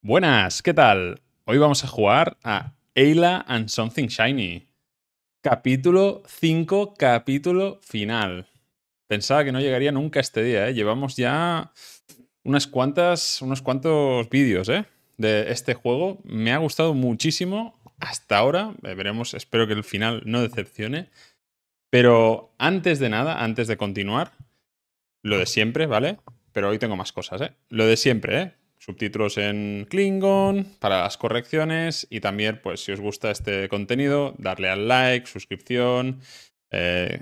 Buenas, ¿qué tal? Hoy vamos a jugar a Ayla and Something Shiny. Capítulo 5, capítulo final. Pensaba que no llegaría nunca este día, ¿eh? Llevamos ya unas cuantas, unos cuantos vídeos, ¿eh? De este juego. Me ha gustado muchísimo hasta ahora. Eh, veremos, espero que el final no decepcione. Pero antes de nada, antes de continuar, lo de siempre, ¿vale? Pero hoy tengo más cosas, ¿eh? Lo de siempre, ¿eh? subtítulos en Klingon para las correcciones y también, pues si os gusta este contenido, darle al like, suscripción, eh,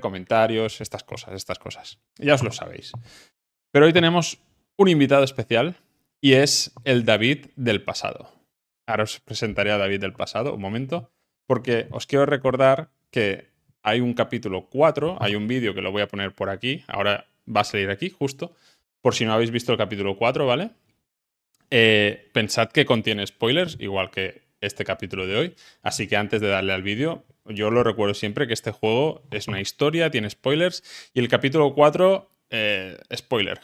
comentarios, estas cosas, estas cosas. Ya os lo sabéis. Pero hoy tenemos un invitado especial y es el David del pasado. Ahora os presentaré a David del pasado, un momento, porque os quiero recordar que hay un capítulo 4, hay un vídeo que lo voy a poner por aquí, ahora va a salir aquí justo, por si no habéis visto el capítulo 4, ¿vale? Eh, pensad que contiene spoilers, igual que este capítulo de hoy. Así que antes de darle al vídeo, yo lo recuerdo siempre que este juego es una historia, tiene spoilers. Y el capítulo 4, eh, spoiler.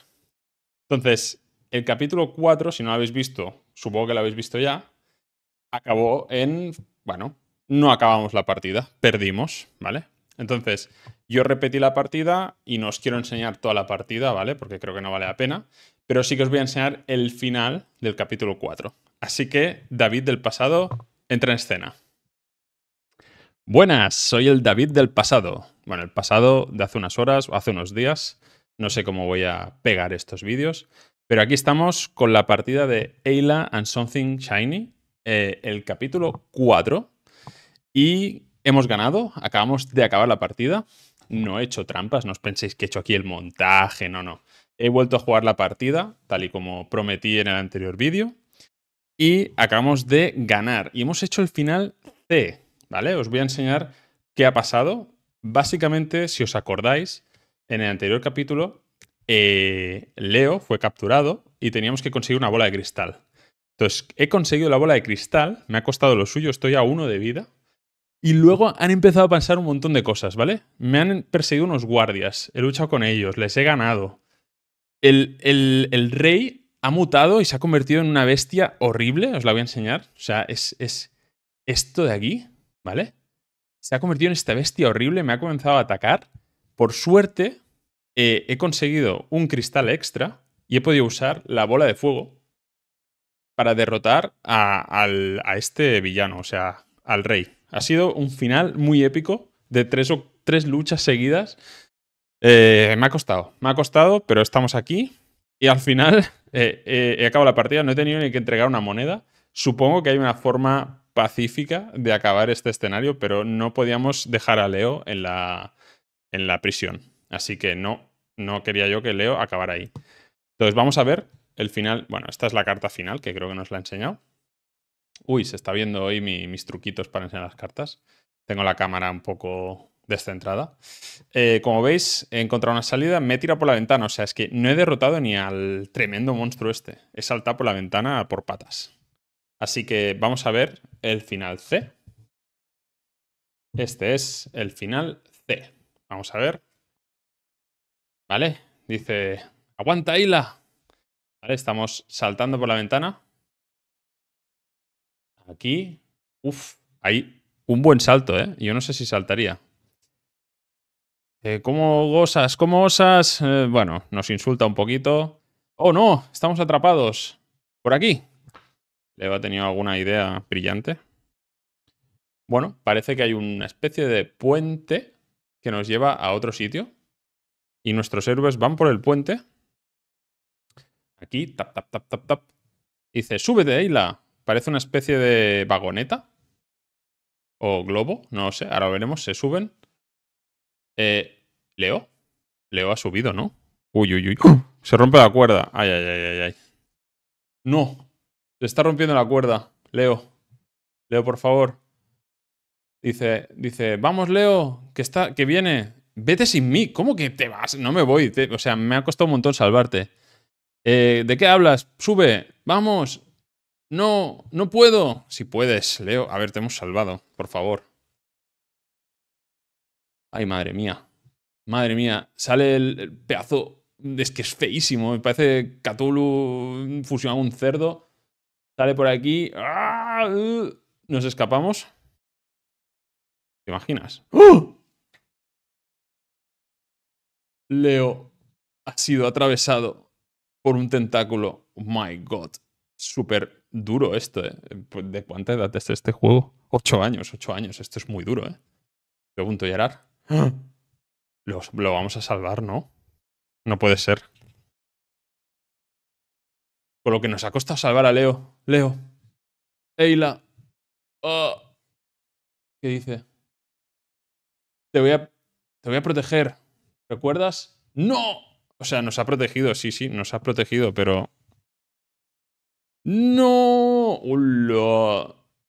Entonces, el capítulo 4, si no lo habéis visto, supongo que lo habéis visto ya, acabó en. Bueno, no acabamos la partida, perdimos, ¿vale? Entonces, yo repetí la partida y no os quiero enseñar toda la partida, ¿vale? Porque creo que no vale la pena. Pero sí que os voy a enseñar el final del capítulo 4. Así que, David del pasado, entra en escena. Buenas, soy el David del pasado. Bueno, el pasado de hace unas horas o hace unos días. No sé cómo voy a pegar estos vídeos. Pero aquí estamos con la partida de Ayla and Something Shiny, eh, el capítulo 4. Y Hemos ganado, acabamos de acabar la partida. No he hecho trampas, no os penséis que he hecho aquí el montaje, no, no. He vuelto a jugar la partida, tal y como prometí en el anterior vídeo. Y acabamos de ganar. Y hemos hecho el final C, ¿vale? Os voy a enseñar qué ha pasado. Básicamente, si os acordáis, en el anterior capítulo, eh, Leo fue capturado y teníamos que conseguir una bola de cristal. Entonces, he conseguido la bola de cristal, me ha costado lo suyo, estoy a uno de vida, y luego han empezado a pasar un montón de cosas, ¿vale? Me han perseguido unos guardias, he luchado con ellos, les he ganado. El, rey ha mutado y se ha convertido en una bestia horrible, os la voy a enseñar. O sea, es, esto de aquí, ¿vale? Se ha convertido en esta bestia horrible, me ha comenzado a atacar. Por suerte, eh, he conseguido un cristal extra y he podido usar la bola de fuego para derrotar a este villano, o sea, al rey. Ha sido un final muy épico de tres, tres luchas seguidas. Eh, me ha costado, me ha costado, pero estamos aquí. Y al final eh, eh, he acabado la partida, no he tenido ni que entregar una moneda. Supongo que hay una forma pacífica de acabar este escenario, pero no podíamos dejar a Leo en la, en la prisión. Así que no, no quería yo que Leo acabara ahí. Entonces vamos a ver el final. Bueno, esta es la carta final, que creo que nos la ha enseñado. Uy, se está viendo hoy mis truquitos para enseñar las cartas. Tengo la cámara un poco descentrada. Eh, como veis, he encontrado una salida, me he tirado por la ventana. O sea, es que no he derrotado ni al tremendo monstruo este. He saltado por la ventana por patas. Así que vamos a ver el final C. Este es el final C. Vamos a ver. ¿Vale? Dice, aguanta, Hila. ¿Vale? Estamos saltando por la ventana. Aquí, uff, hay un buen salto, ¿eh? Yo no sé si saltaría. Eh, ¿Cómo osas? ¿Cómo eh, osas? bueno, nos insulta un poquito. ¡Oh, no! Estamos atrapados. Por aquí. ¿Le ha tenido alguna idea brillante? Bueno, parece que hay una especie de puente que nos lleva a otro sitio. Y nuestros héroes van por el puente. Aquí, tap, tap, tap, tap, tap. Dice, súbete, Eila. Parece una especie de vagoneta. O globo, no lo sé. Ahora veremos. Se suben. Eh, Leo. Leo ha subido, ¿no? Uy, uy, uy. Uh. Se rompe la cuerda. Ay, ay, ay, ay, No. Se está rompiendo la cuerda. Leo. Leo, por favor. Dice, dice, vamos, Leo, que está, que viene. Vete sin mí. ¿Cómo que te vas? No me voy. o sea, me ha costado un montón salvarte. Eh, ¿De qué hablas? Sube. Vamos. No, no puedo. Si puedes, Leo. A ver, te hemos salvado, por favor. Ay, madre mía. Madre mía. Sale el, pedazo. Es que es feísimo. Me parece Cthulhu fusionado un cerdo. Sale por aquí. ¡Ah! Uh, Nos escapamos. ¿Te imaginas? ¡Uh! Leo ha sido atravesado por un tentáculo. Oh my god súper duro esto, ¿eh? Pues, ¿De cuánta edad es este juego? Ocho años, ocho años. Esto es muy duro, ¿eh? Pregunto, Yarar, ¡Ah! Lo, lo vamos a salvar, ¿no? No puede ser. Por lo que nos ha costado salvar a Leo. Leo. Eila. Oh. ¿Qué dice? Te voy a. Te voy a proteger. ¿Recuerdas? ¡No! O sea, nos ha protegido, sí, sí, nos ha protegido, pero no.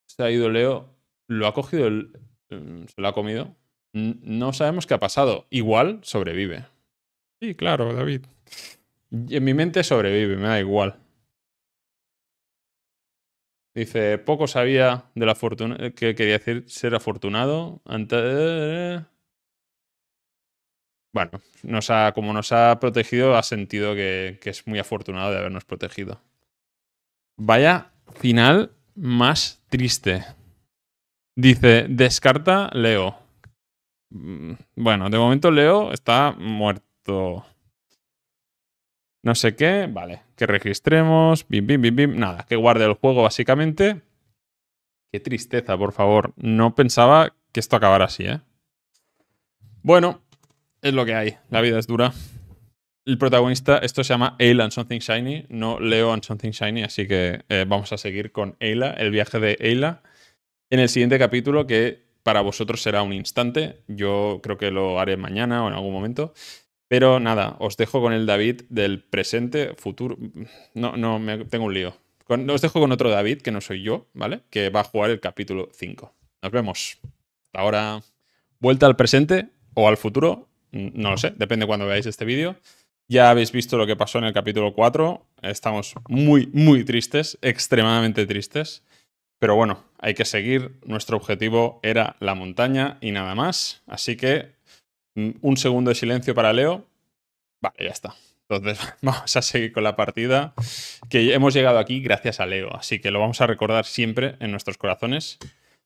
Se ha ido Leo. Lo ha cogido em, Se lo ha comido. No sabemos qué ha pasado. Igual sobrevive. Sí, claro, David. En mi mente sobrevive, me da igual. Dice, poco sabía de la fortuna eh, que quería decir ser afortunado. Antes... Bueno, como nos ha protegido, ha sentido que es muy afortunado de habernos protegido. Vaya final más triste. Dice, descarta Leo. Mm, bueno, de momento Leo está muerto. No sé qué, vale, que registremos, bim, bim, bim, bim, nada, que guarde el juego básicamente. Qué tristeza, por favor. No pensaba que esto acabara así, ¿eh? Bueno, es lo que hay, la vida es dura el protagonista, esto se llama Ayla and Something Shiny, no Leo and Something Shiny, así que eh, vamos a seguir con Ayla, el viaje de Ayla, en el siguiente capítulo que para vosotros será un instante, yo creo que lo haré mañana o en algún momento, pero nada, os dejo con el David del presente, futuro, no, no, me, tengo un lío. os dejo con otro David, que no soy yo, ¿vale? Que va a jugar el capítulo 5. Nos vemos. ahora, vuelta al presente o al futuro, no lo sé, depende cuando veáis este vídeo. Ya habéis visto lo que pasó en el capítulo 4. Estamos muy, muy tristes, extremadamente tristes. Pero bueno, hay que seguir. Nuestro objetivo era la montaña y nada más. Así que mm, un segundo de silencio para Leo. Vale, ya está. Entonces vamos a seguir con la partida. Que hemos llegado aquí gracias a Leo. Así que lo vamos a recordar siempre en nuestros corazones.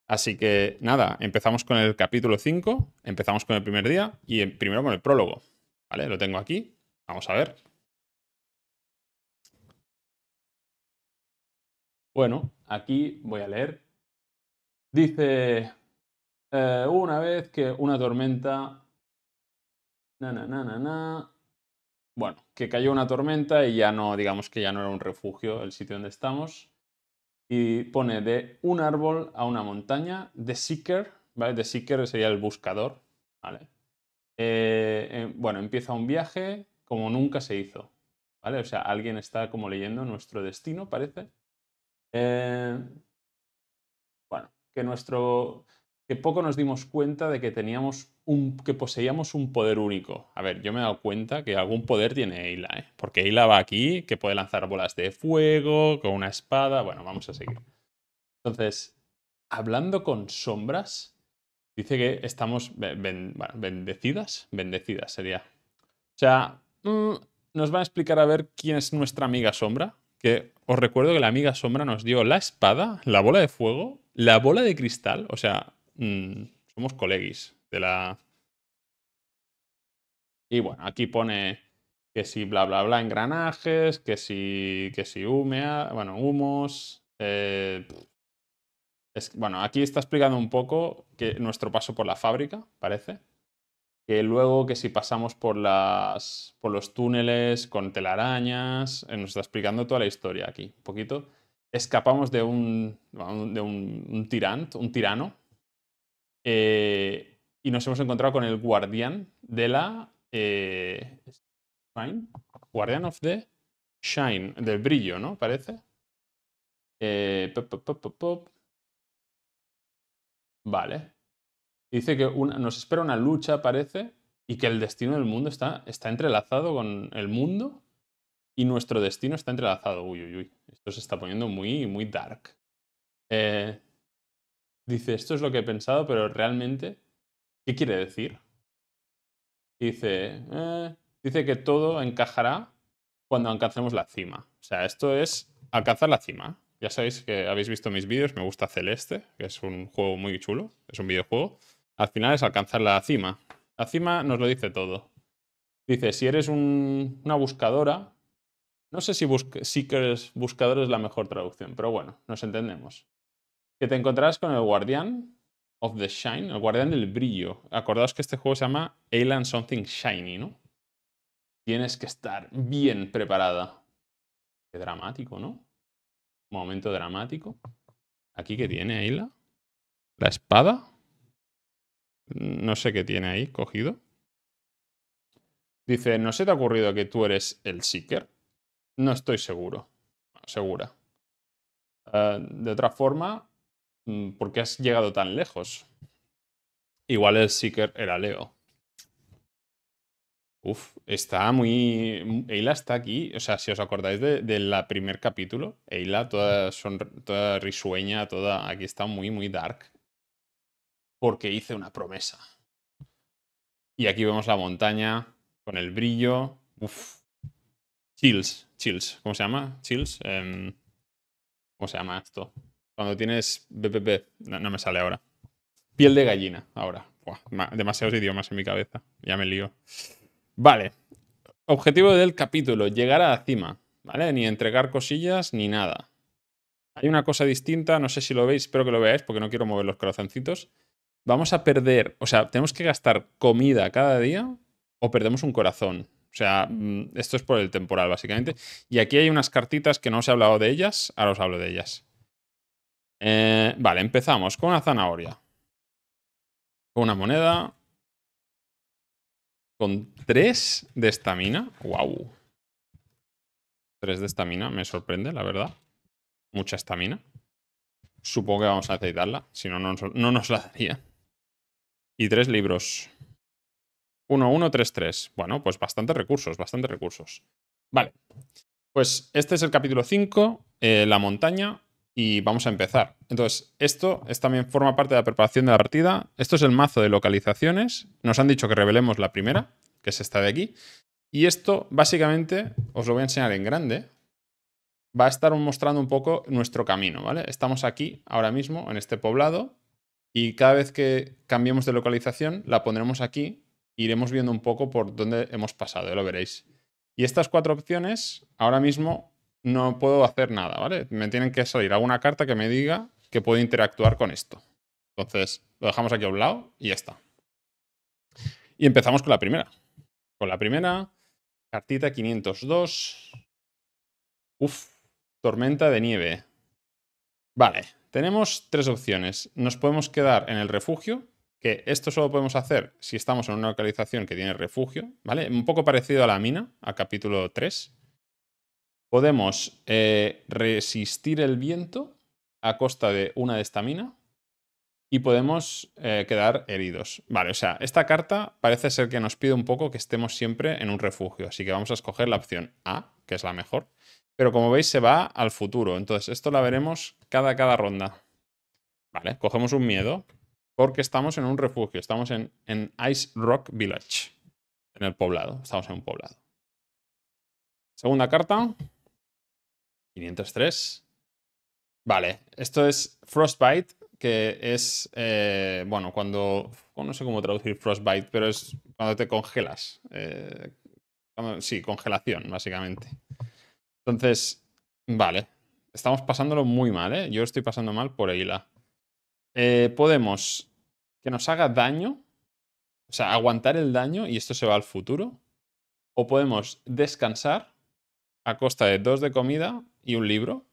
Así que nada, empezamos con el capítulo 5. Empezamos con el primer día y em, primero con el prólogo. Vale, lo tengo aquí. Vamos a ver. Bueno, aquí voy a leer. Dice, eh, una vez que una tormenta... Bueno, que cayó una tormenta y ya no, digamos que ya no era un refugio el sitio donde estamos. Y pone de un árbol a una montaña, The seeker, ¿vale? The seeker sería el buscador, ¿vale? Eh, eh, bueno, empieza un viaje como nunca se hizo. ¿Vale? O sea, alguien está como leyendo nuestro destino, parece. Eh, bueno, que nuestro. que poco nos dimos cuenta de que teníamos un. que poseíamos un poder único. A ver, yo me he dado cuenta que algún poder tiene Eila, ¿eh? Porque Eila va aquí, que puede lanzar bolas de fuego, con una espada. Bueno, vamos a seguir. Entonces, hablando con sombras, dice que estamos bendecidas. Bendecidas sería. O sea, Mm, nos va a explicar a ver quién es nuestra amiga sombra. Que os recuerdo que la amiga sombra nos dio la espada, la bola de fuego, la bola de cristal. O sea, mm, somos coleguis de la. Y bueno, aquí pone que si bla bla bla engranajes, que si. que si humea, bueno, humos. Eh, bueno, aquí está explicando un poco que nuestro paso por la fábrica, parece que luego que si pasamos por, las, por los túneles con telarañas, eh, nos está explicando toda la historia aquí, un poquito. Escapamos de un, de un, tirano eh, y nos hemos encontrado con el guardián de la... Eh, Shine, Guardian of the Shine, del brillo, ¿no? Parece. Pop, pop, vale dice que una, nos espera una lucha, parece, y que el destino del mundo está, está entrelazado con el mundo y nuestro destino está entrelazado. Uy, uy, uy. Esto se está poniendo muy, muy dark. Eh, dice, esto es lo que he pensado, pero realmente, ¿qué quiere decir? Dice, eh, dice que todo encajará cuando alcancemos la cima. O sea, esto es alcanzar la cima. Ya sabéis que habéis visto mis vídeos, me gusta Celeste, que es un juego muy chulo, es un videojuego al final es alcanzar la cima. La cima nos lo dice todo. Dice, si eres una buscadora, no sé si seekers, buscador es la mejor traducción, pero bueno, nos entendemos. Que te encontrarás con el guardián of the shine, el guardián del brillo. Acordaos que este juego se llama and Something Shiny, ¿no? Tienes que estar bien preparada. Qué dramático, ¿no? Momento dramático. ¿Aquí que tiene Ayla? ¿La espada? No sé qué tiene ahí cogido. Dice, ¿no se te ha ocurrido que tú eres el Seeker? No estoy seguro. Segura. Eh, de otra forma, mm, ¿por qué has llegado tan lejos? Igual el Seeker era Leo. Uf, está muy... Eila está aquí, o sea, si os acordáis del de, primer capítulo, Eila toda, son, toda risueña, toda... Aquí está muy, muy dark porque hice una promesa. Y aquí vemos la montaña con el brillo. Chills, chills. ¿Cómo se llama? Chills. Em, ¿Cómo se llama esto? Cuando tienes BPP, no, me sale ahora. Piel de gallina, ahora. demasiados idiomas en mi cabeza. Ya me lío. Vale. Objetivo del capítulo, llegar a la cima. ¿Vale? Ni entregar cosillas ni nada. Hay una cosa distinta, no sé si lo veis, espero que lo veáis porque no quiero mover los corazoncitos vamos a perder, o sea, tenemos que gastar comida cada día o perdemos un corazón. O sea, mm, esto es por el temporal, básicamente. Y aquí hay unas cartitas que no os he hablado de ellas, ahora os hablo de ellas. Eh, vale, empezamos con una zanahoria. Con una moneda. Con tres de estamina. ¡Guau! Tres de estamina, me sorprende, la verdad. Mucha estamina. Supongo que vamos a aceitarla, si no, no, no nos la daría y tres libros. 3. Bueno, pues bastantes recursos, bastantes recursos. Vale, pues este es el capítulo 5, eh, la montaña, y vamos a empezar. Entonces, esto es, también forma parte de la preparación de la partida. Esto es el mazo de localizaciones. Nos han dicho que revelemos la primera, que es esta de aquí. Y esto, básicamente, os lo voy a enseñar en grande. Va a estar mostrando un poco nuestro camino, ¿vale? Estamos aquí ahora mismo, en este poblado, y cada vez que cambiemos de localización, la pondremos aquí. E iremos viendo un poco por dónde hemos pasado, ya lo veréis. Y estas cuatro opciones, ahora mismo no puedo hacer nada, ¿vale? Me tienen que salir alguna carta que me diga que puedo interactuar con esto. Entonces, lo dejamos aquí a un lado y ya está. Y empezamos con la primera. Con la primera, cartita 502. Uf, tormenta de nieve. Vale, tenemos tres opciones. Nos podemos quedar en el refugio, que esto solo podemos hacer si estamos en una localización que tiene refugio, ¿vale? Un poco parecido a la mina, a capítulo 3. Podemos eh, resistir el viento a costa de una de esta mina y podemos eh, quedar heridos. Vale, o sea, esta carta parece ser que nos pide un poco que estemos siempre en un refugio, así que vamos a escoger la opción A, que es la mejor. Pero como veis, se va al futuro. Entonces, esto la veremos cada, cada ronda. Vale, cogemos un miedo. Porque estamos en un refugio. Estamos en, Ice Rock Village. En el poblado. Estamos en un poblado. Segunda carta. 503. Vale, esto es Frostbite, que es, eh, bueno, cuando, no sé cómo traducir Frostbite, pero es cuando te congelas. Eh, sí, congelación, básicamente. Entonces, vale. Estamos pasándolo muy mal, ¿eh? Yo estoy pasando mal por ahí la. Eh, podemos que nos haga daño, o sea, aguantar el daño y esto se va al futuro. O podemos descansar a costa de dos de comida y un libro.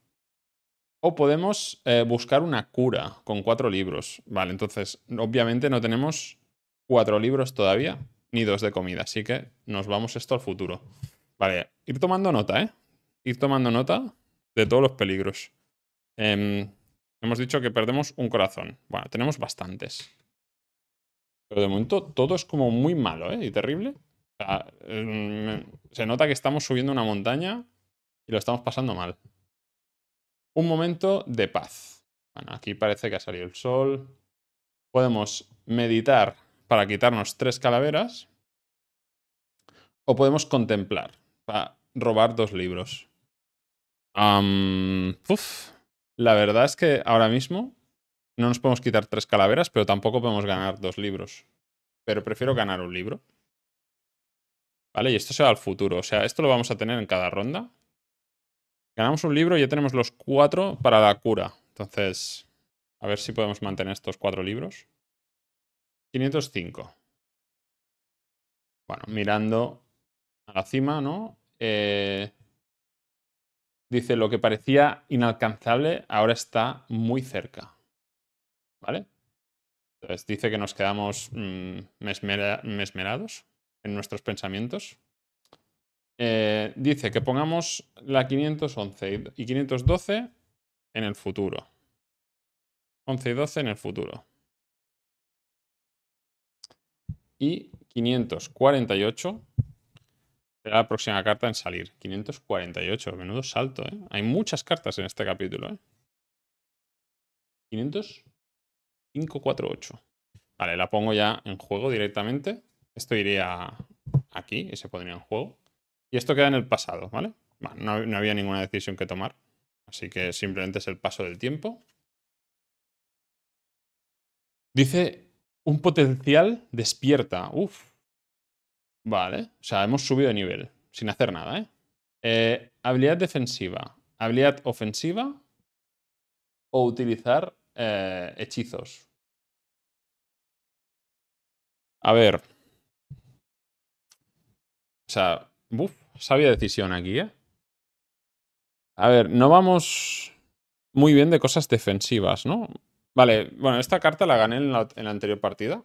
O podemos eh, buscar una cura con cuatro libros. Vale, entonces, obviamente no tenemos cuatro libros todavía, ni dos de comida. Así que nos vamos esto al futuro. Vale, ir tomando nota, ¿eh? ir tomando nota de todos los peligros. Em, hemos dicho que perdemos un corazón. Bueno, tenemos bastantes. Pero de momento todo es como muy malo ¿eh? y terrible. Em, se nota que estamos subiendo una montaña y lo estamos pasando mal. Un momento de paz. Bueno, aquí parece que ha salido el sol. Podemos meditar para quitarnos tres calaveras. O podemos contemplar para robar dos libros la verdad es que ahora mismo no nos podemos quitar tres calaveras, pero tampoco podemos ganar dos libros. Pero prefiero ganar un libro. ¿Vale? Y esto será va al futuro. O sea, esto lo vamos a tener en cada ronda. Ganamos un libro y ya tenemos los cuatro para la cura. Entonces, a ver si podemos mantener estos cuatro libros. 505. Bueno, mirando a la cima, ¿no? Eh, Dice, lo que parecía inalcanzable ahora está muy cerca. ¿Vale? Entonces dice que nos quedamos mm, mesmerados en nuestros pensamientos. Eh, dice que pongamos la 511 y 512 en el futuro. 11 y 12 en el futuro. Y 548 la próxima carta en salir. 548. Menudo salto, ¿eh? Hay muchas cartas en este capítulo, ¿eh? 500. 548. Vale, la pongo ya en juego directamente. Esto iría aquí y se pondría en juego. Y esto queda en el pasado, ¿vale? no, no había ninguna decisión que tomar. Así que simplemente es el paso del tiempo. Dice un potencial despierta. Uf, Vale, o sea, hemos subido de nivel, sin hacer nada, ¿eh? eh habilidad defensiva, habilidad ofensiva o utilizar eh, hechizos. A ver. O sea, uff, sabia decisión aquí, ¿eh? A ver, no vamos muy bien de cosas defensivas, ¿no? Vale, bueno, esta carta la gané en la anterior partida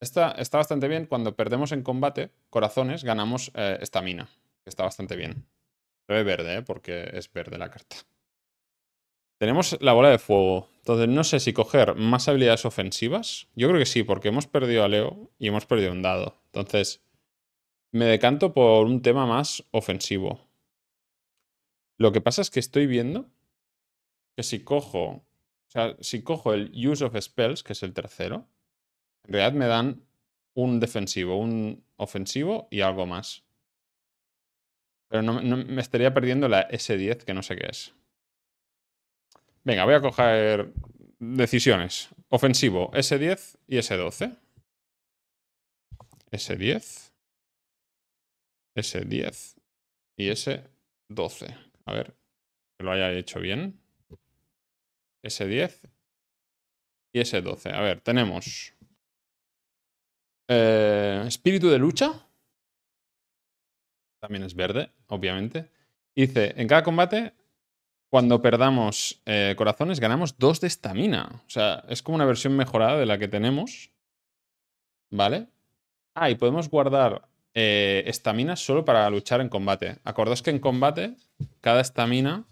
está bastante bien. Cuando perdemos en combate, corazones, ganamos eh, estamina. está bastante bien. Se ve verde, ¿eh? porque es verde la carta. Tenemos la bola de fuego. Entonces no sé si coger más habilidades ofensivas. Yo creo que sí, porque hemos perdido a Leo y hemos perdido un dado. Entonces me decanto por un tema más ofensivo. Lo que pasa es que estoy viendo que si cojo... O sea, si cojo el Use of Spells, que es el tercero, en realidad me dan un defensivo, un ofensivo y algo más. Pero no, me estaría perdiendo la S10, que no sé qué es. Venga, voy a coger decisiones. Ofensivo, S10 y S12. S10. S10 y S12. A ver, que lo haya hecho bien. S10 y S12. A ver, tenemos eh, espíritu de lucha. También es verde, obviamente. dice, en cada combate, cuando perdamos eh, corazones, ganamos dos de estamina. O sea, es como una versión mejorada de la que tenemos. ¿Vale? Ah, y podemos guardar eh, estamina solo para luchar en combate. Acordaos que en combate, cada estamina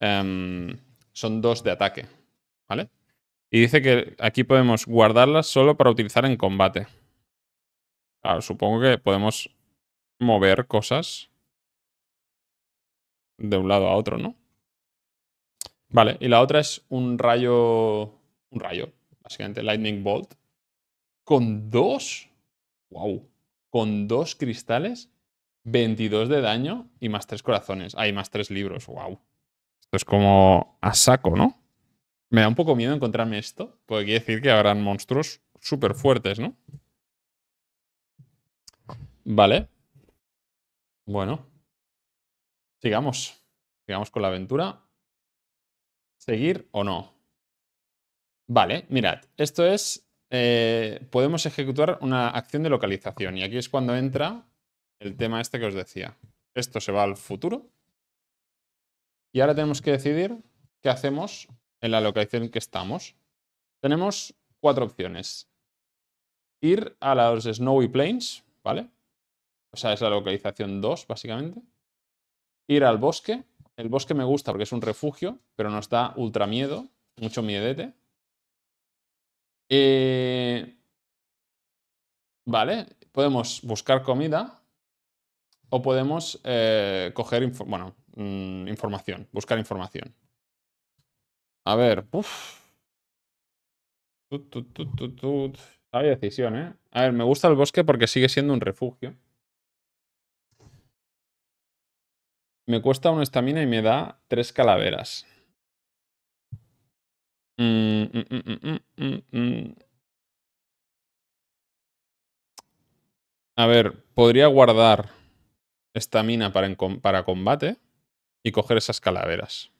em, son dos de ataque. ¿Vale? Y dice que aquí podemos guardarlas solo para utilizar en combate. Claro, supongo que podemos mover cosas de un lado a otro, ¿no? Vale, y la otra es un rayo. Un rayo, básicamente, Lightning Bolt. Con dos. ¡Wow! Con dos cristales, 22 de daño y más tres corazones. Hay ah, más tres libros. ¡Wow! Esto es como a saco, ¿no? Me da un poco miedo encontrarme esto, porque quiere decir que habrán monstruos súper fuertes, ¿no? Vale. Bueno. Sigamos. Sigamos con la aventura. ¿Seguir o no? Vale, mirad. Esto es... Eh, podemos ejecutar una acción de localización. Y aquí es cuando entra el tema este que os decía. Esto se va al futuro. Y ahora tenemos que decidir qué hacemos en la localización que estamos, tenemos cuatro opciones. Ir a los Snowy Plains, ¿vale? O sea, es la localización 2, básicamente. Ir al bosque. El bosque me gusta porque es un refugio, pero nos da ultra miedo, mucho miedete. Eh, vale, podemos buscar comida o podemos eh, coger, mm, información, buscar información. A ver, uff. Hay decisión, ¿eh? A ver, me gusta el bosque porque sigue siendo un refugio. Me cuesta una estamina y me da tres calaveras. Mm, mm, mm, A ver, podría guardar estamina para, para combate y coger esas calaveras.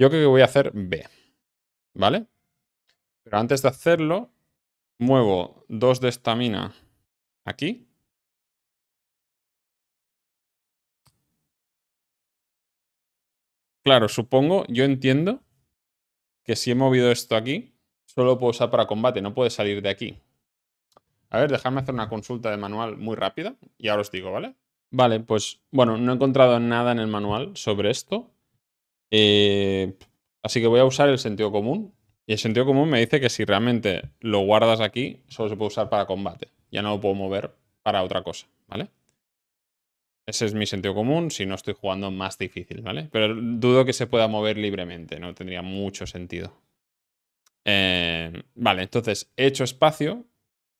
Yo creo que voy a hacer B, ¿vale? Pero antes de hacerlo, muevo dos de mina aquí. Claro, supongo, yo entiendo que si he movido esto aquí, solo puedo usar para combate, no puede salir de aquí. A ver, dejadme hacer una consulta de manual muy rápida y ahora os digo, ¿vale? Vale, pues bueno, no he encontrado nada en el manual sobre esto, eh, así que voy a usar el sentido común. Y el sentido común me dice que si realmente lo guardas aquí, solo se puede usar para combate. Ya no lo puedo mover para otra cosa, ¿vale? Ese es mi sentido común si no estoy jugando más difícil, ¿vale? Pero dudo que se pueda mover libremente, no tendría mucho sentido. Eh, vale, entonces he hecho espacio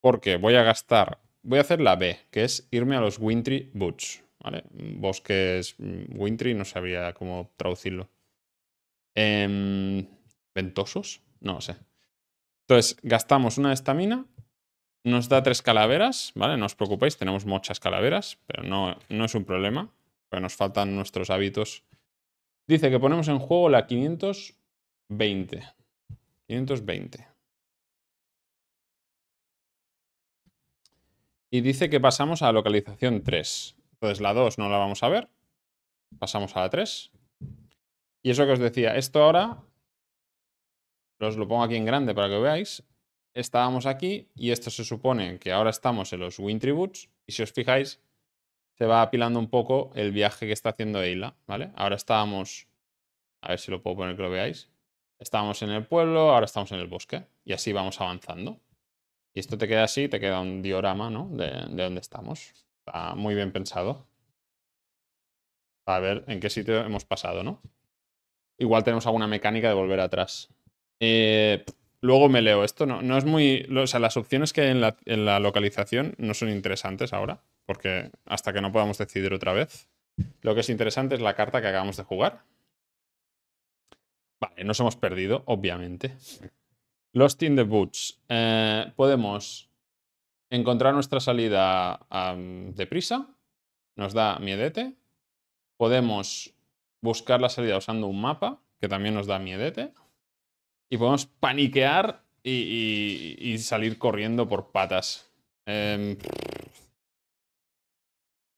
porque voy a gastar, voy a hacer la B, que es irme a los Wintry Boots, ¿vale? Bosques mm, Wintry, no sabía cómo traducirlo. Em, ventosos, no lo sé. Entonces, gastamos una estamina, nos da tres calaveras, ¿vale? No os preocupéis, tenemos muchas calaveras, pero no, no es un problema, porque nos faltan nuestros hábitos. Dice que ponemos en juego la 520. 520. Y dice que pasamos a localización 3. Entonces la 2 no la vamos a ver. Pasamos a la 3. Y eso que os decía, esto ahora, os lo pongo aquí en grande para que veáis, estábamos aquí y esto se supone que ahora estamos en los Win Tributes y si os fijáis se va apilando un poco el viaje que está haciendo Eila, ¿vale? Ahora estábamos, a ver si lo puedo poner que lo veáis, estábamos en el pueblo, ahora estamos en el bosque y así vamos avanzando. Y esto te queda así, te queda un diorama, ¿no? De, dónde estamos. Está muy bien pensado. A ver en qué sitio hemos pasado, ¿no? igual tenemos alguna mecánica de volver atrás. Eh, luego me leo esto, no, no es muy... O sea, las opciones que hay en la, localización no son interesantes ahora, porque hasta que no podamos decidir otra vez. Lo que es interesante es la carta que acabamos de jugar. Vale, nos hemos perdido, obviamente. Lost in the Boots. Eh, podemos encontrar nuestra salida de deprisa. Nos da miedete. Podemos buscar la salida usando un mapa, que también nos da miedete. Y podemos paniquear y, salir corriendo por patas. Em,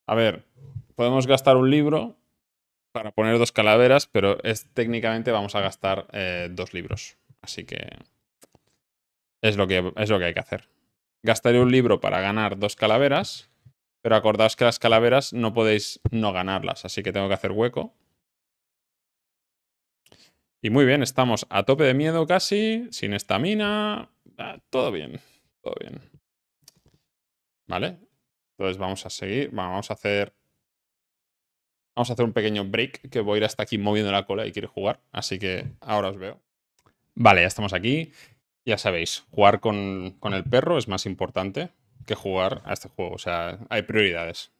a ver, podemos gastar un libro para poner dos calaveras, pero es, técnicamente vamos a gastar eh, dos libros. Así que es lo que, es lo que hay que hacer. Gastaré un libro para ganar dos calaveras, pero acordaos que las calaveras no podéis no ganarlas, así que tengo que hacer hueco. Y muy bien, estamos a tope de miedo casi, sin estamina. Ah, todo bien, todo bien. ¿Vale? Entonces vamos a seguir, vamos a hacer... Vamos a hacer un pequeño break que voy a ir hasta aquí moviendo la cola y quiero jugar. Así que ahora os veo. Vale, ya estamos aquí. Ya sabéis, jugar con, con el perro es más importante que jugar a este juego. O sea, hay prioridades.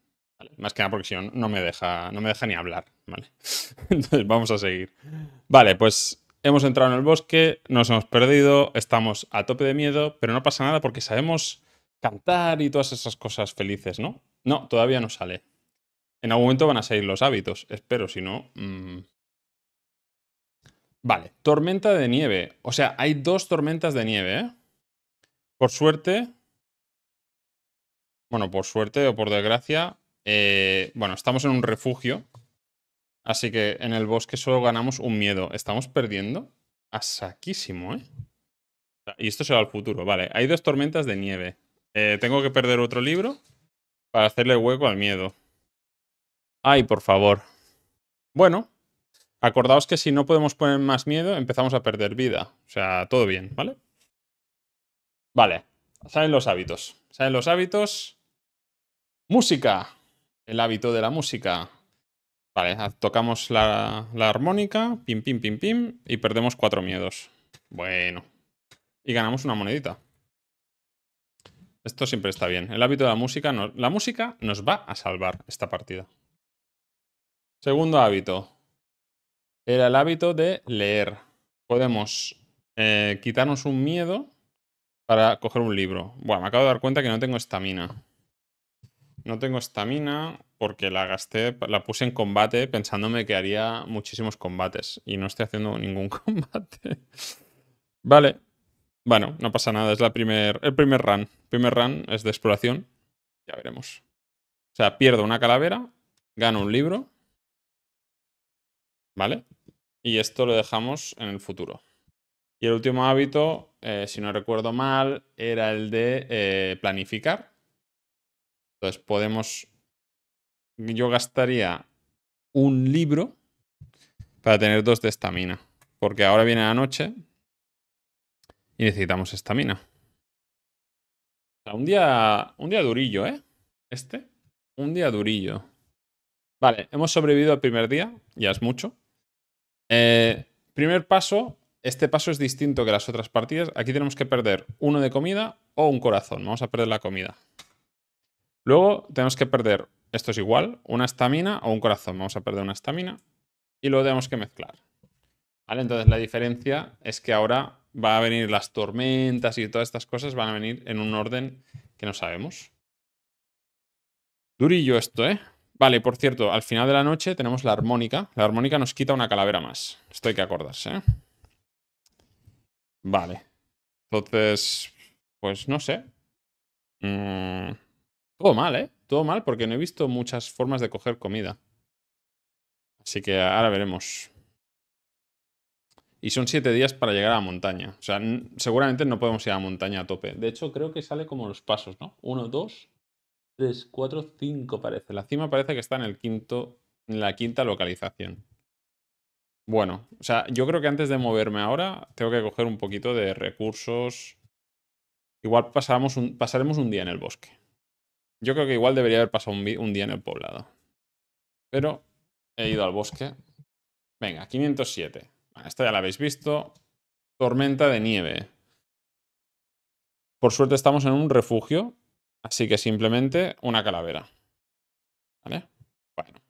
Más que nada porque si no, no me deja, no me deja ni hablar, ¿vale? Entonces vamos a seguir. Vale, pues hemos entrado en el bosque, nos hemos perdido, estamos a tope de miedo, pero no pasa nada porque sabemos cantar y todas esas cosas felices, ¿no? No, todavía no sale. En algún momento van a salir los hábitos, espero, si no... Mm. Vale, tormenta de nieve. O sea, hay dos tormentas de nieve, ¿eh? Por suerte... Bueno, por suerte o por desgracia, eh, bueno, estamos en un refugio. Así que en el bosque solo ganamos un miedo. Estamos perdiendo a saquísimo, ¿eh? Y esto será al futuro. Vale, hay dos tormentas de nieve. Eh, tengo que perder otro libro para hacerle hueco al miedo. Ay, por favor. Bueno, acordaos que si no podemos poner más miedo, empezamos a perder vida. O sea, todo bien, ¿vale? Vale, salen los hábitos. Salen los hábitos. Música el hábito de la música. Vale, tocamos la, armónica, pim, pim, pim, pim, y perdemos cuatro miedos. Bueno. Y ganamos una monedita. Esto siempre está bien. El hábito de la música, la música nos va a salvar esta partida. Segundo hábito. Era el hábito de leer. Podemos eh, quitarnos un miedo para coger un libro. Bueno, me acabo de dar cuenta que no tengo estamina. No tengo estamina porque la gasté, la puse en combate pensándome que haría muchísimos combates y no estoy haciendo ningún combate. vale. Bueno, no pasa nada, es la primer, el primer run. El primer run es de exploración. Ya veremos. O sea, pierdo una calavera, gano un libro. ¿Vale? Y esto lo dejamos en el futuro. Y el último hábito, eh, si no recuerdo mal, era el de eh, planificar entonces podemos... Yo gastaría un libro para tener dos de estamina. Porque ahora viene la noche y necesitamos estamina. O un día, un día durillo, ¿eh? Este. Un día durillo. Vale, hemos sobrevivido al primer día, ya es mucho. Eh, primer paso, este paso es distinto que las otras partidas. Aquí tenemos que perder uno de comida o un corazón. Vamos a perder la comida. Luego tenemos que perder, esto es igual, una estamina o un corazón. Vamos a perder una estamina y luego tenemos que mezclar. ¿Vale? Entonces la diferencia es que ahora van a venir las tormentas y todas estas cosas van a venir en un orden que no sabemos. Durillo esto, ¿eh? Vale, por cierto, al final de la noche tenemos la armónica. La armónica nos quita una calavera más. Esto hay que acordarse, ¿eh? Vale. Entonces, pues no sé. Mm. Todo mal, ¿eh? Todo mal porque no he visto muchas formas de coger comida. Así que ahora veremos. Y son siete días para llegar a la montaña. O sea, seguramente no podemos ir a la montaña a tope. De hecho, creo que sale como los pasos, ¿no? Uno, dos, tres, cuatro, cinco parece. La cima parece que está en el quinto, en la quinta localización. Bueno, o sea, yo creo que antes de moverme ahora tengo que coger un poquito de recursos. Igual pasamos pasaremos un día en el bosque. Yo creo que igual debería haber pasado un, día en el poblado. Pero he ido al bosque. Venga, 507. esta ya la habéis visto. Tormenta de nieve. Por suerte estamos en un refugio, así que simplemente una calavera. ¿Vale? Bueno,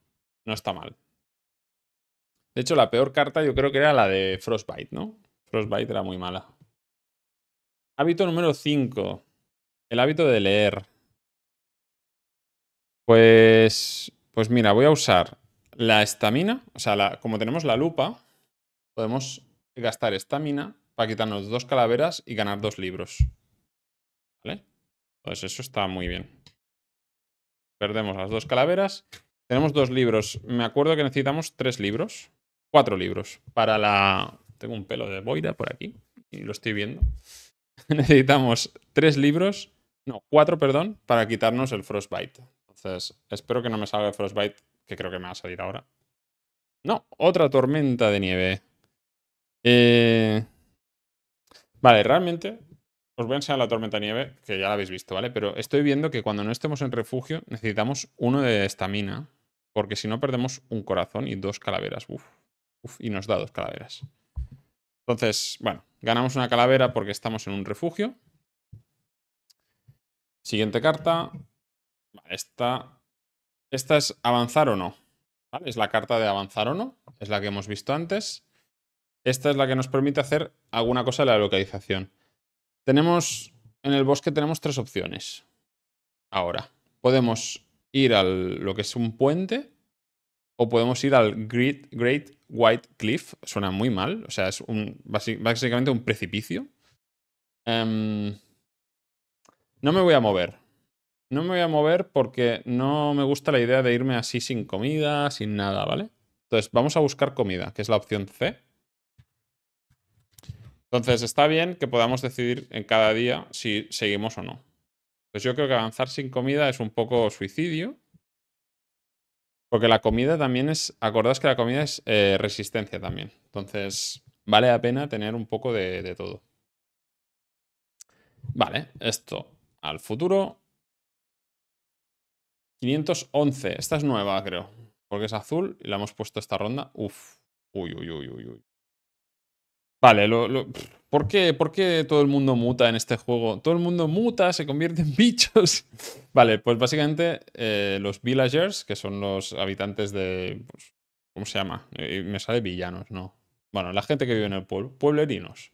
no está mal. De hecho, la peor carta yo creo que era la de Frostbite, ¿no? Frostbite era muy mala. Hábito número 5. El hábito de leer. Pues, pues mira, voy a usar la estamina, o sea, como tenemos la lupa, podemos gastar estamina para quitarnos dos calaveras y ganar dos libros. ¿Vale? Pues eso está muy bien. Perdemos las dos calaveras. Tenemos dos libros. Me acuerdo que necesitamos tres libros. Cuatro libros. Para la... Tengo un pelo de boira por aquí y lo estoy viendo. Necesitamos tres libros. No, cuatro, perdón, para quitarnos el frostbite espero que no me salga el Frostbite, que creo que me va a salir ahora. No, otra tormenta de nieve. Eh, vale, realmente os voy a enseñar la tormenta de nieve, que ya la habéis visto, ¿vale? Pero estoy viendo que cuando no estemos en refugio necesitamos uno de estamina, porque si no perdemos un corazón y dos calaveras. uf, y nos da dos calaveras. Entonces, bueno, ganamos una calavera porque estamos en un refugio. Siguiente carta, esta, es avanzar o no. Es la carta de avanzar o no. Es la que hemos visto antes. Esta es la que nos permite hacer alguna cosa de la localización. Tenemos, en el bosque tenemos tres opciones. Ahora, podemos ir a lo que es un puente o podemos ir al Great, White Cliff. Suena muy mal, o sea, es un, básicamente un precipicio. Em, no me voy a mover, no me voy a mover porque no me gusta la idea de irme así sin comida, sin nada, ¿vale? Entonces, vamos a buscar comida, que es la opción C. Entonces, está bien que podamos decidir en cada día si seguimos o no. Pues yo creo que avanzar sin comida es un poco suicidio. Porque la comida también es, acordaos que la comida es eh, resistencia también. Entonces, vale la pena tener un poco de, de todo. Vale, esto al futuro. 511. Esta es nueva, creo. Porque es azul y la hemos puesto esta ronda. Uf. Uy, uy, uy, uy, uy. Vale, ¿Por, qué, ¿por todo el mundo muta en este juego? Todo el mundo muta, se convierte en bichos. vale, pues básicamente eh, los villagers, que son los habitantes de... Pues, ¿Cómo se llama? Eh, me sale villanos, ¿no? Bueno, la gente que vive en el pueblo. Pueblerinos.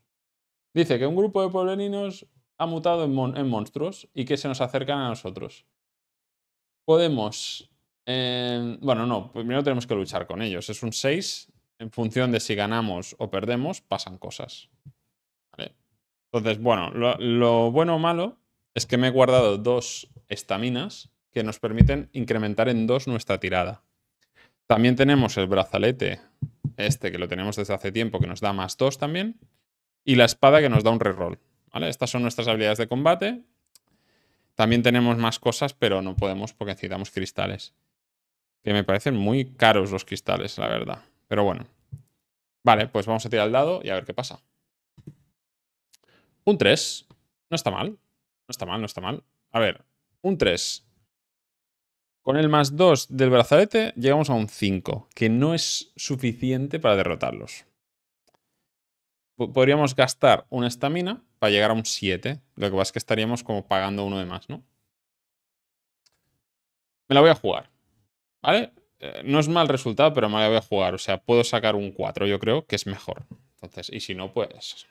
Dice que un grupo de pueblerinos ha mutado en monstruos y que se nos acercan a nosotros. Podemos... Em, bueno, no, primero tenemos que luchar con ellos. Es un 6. En función de si ganamos o perdemos, pasan cosas. Entonces, bueno, lo, bueno o malo es que me he guardado dos estaminas que nos permiten incrementar en dos nuestra tirada. También tenemos el brazalete, este que lo tenemos desde hace tiempo, que nos da más dos también. Y la espada que nos da un reroll. Estas son nuestras habilidades de combate. También tenemos más cosas, pero no podemos porque necesitamos cristales. Que me parecen muy caros los cristales, la verdad. Pero bueno. Vale, pues vamos a tirar el dado y a ver qué pasa. Un 3. No está mal. No está mal, no está mal. A ver, un 3. Con el más 2 del brazalete llegamos a un 5, que no es suficiente para derrotarlos. Podríamos gastar una estamina para llegar a un 7. Lo que pasa es que estaríamos como pagando uno de más, ¿no? Me la voy a jugar. ¿Vale? Eh, no es mal resultado, pero me la voy a jugar. O sea, puedo sacar un 4, yo creo, que es mejor. Entonces, y si no, pues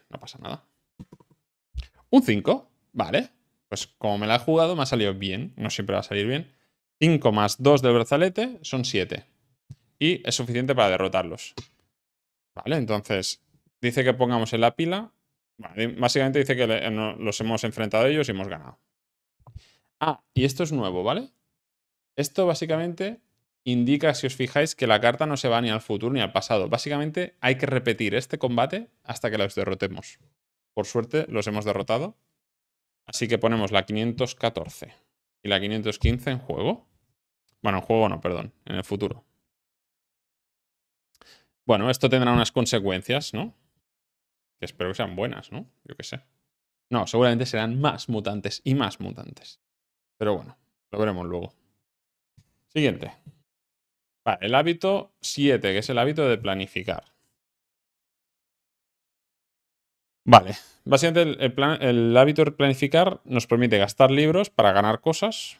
no pasa nada. Un 5, vale. Pues como me la he jugado, me ha salido bien. No siempre va a salir bien. 5 más 2 del brazalete son 7. Y es suficiente para derrotarlos. Vale, entonces dice que pongamos en la pila básicamente dice que eh, los hemos enfrentado ellos y hemos ganado. Ah, y esto es nuevo, ¿vale? Esto básicamente indica, si os fijáis, que la carta no se va ni al futuro ni al pasado. Básicamente hay que repetir este combate hasta que los derrotemos. Por suerte los hemos derrotado. Así que ponemos la 514 y la 515 en juego. Bueno, en juego no, perdón, en el futuro. Bueno, esto tendrá unas consecuencias, ¿no? Que espero que sean buenas, ¿no? Yo qué sé. No, seguramente serán más mutantes y más mutantes. Pero bueno, lo veremos luego. Siguiente. Vale, el hábito 7, que es el hábito de planificar. Vale, básicamente el, hábito de planificar nos permite gastar libros para ganar cosas.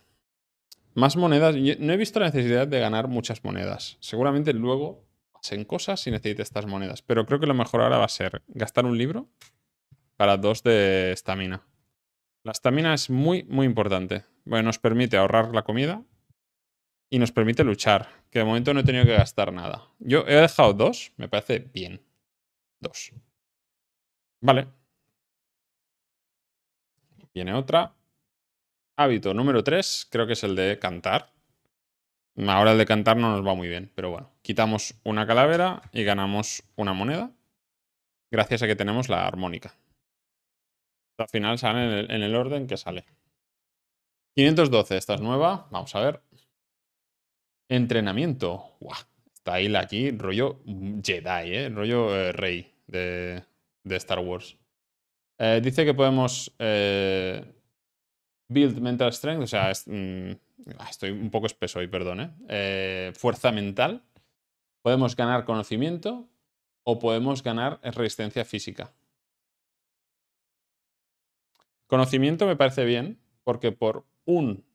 Más monedas. no he visto la necesidad de ganar muchas monedas. Seguramente luego en cosas y necesite estas monedas. Pero creo que lo mejor ahora va a ser gastar un libro para dos de estamina. La estamina es muy, muy importante. Bueno, nos permite ahorrar la comida y nos permite luchar, que de momento no he tenido que gastar nada. Yo he dejado dos, me parece bien. Dos. Vale. Viene otra. Hábito número tres, creo que es el de cantar. Ahora el de cantar no nos va muy bien, pero bueno. Quitamos una calavera y ganamos una moneda. Gracias a que tenemos la armónica. Al final sale en el, orden que sale. 512, esta es nueva. Vamos a ver. Entrenamiento. Está la aquí, rollo Jedi, ¿eh? Rollo eh, rey de, Star Wars. Eh, dice que podemos eh, build mental strength, o sea, mm, Ah, estoy un poco espeso hoy, perdón. ¿eh? Eh, fuerza mental. Podemos ganar conocimiento o podemos ganar resistencia física. Conocimiento me parece bien porque por un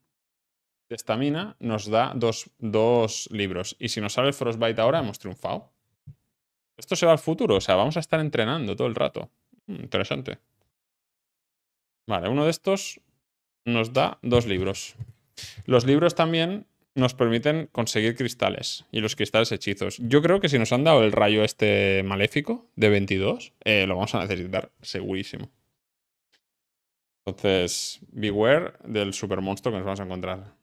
de estamina nos da dos, libros. Y si nos sale el Frostbite ahora, hemos triunfado. Esto se va al futuro, o sea, vamos a estar entrenando todo el rato. Hmm, interesante. Vale, uno de estos nos da dos libros. Los libros también nos permiten conseguir cristales y los cristales hechizos. Yo creo que si nos han dado el rayo este maléfico de 22, eh, lo vamos a necesitar, segurísimo. Entonces, beware del super que nos vamos a encontrar.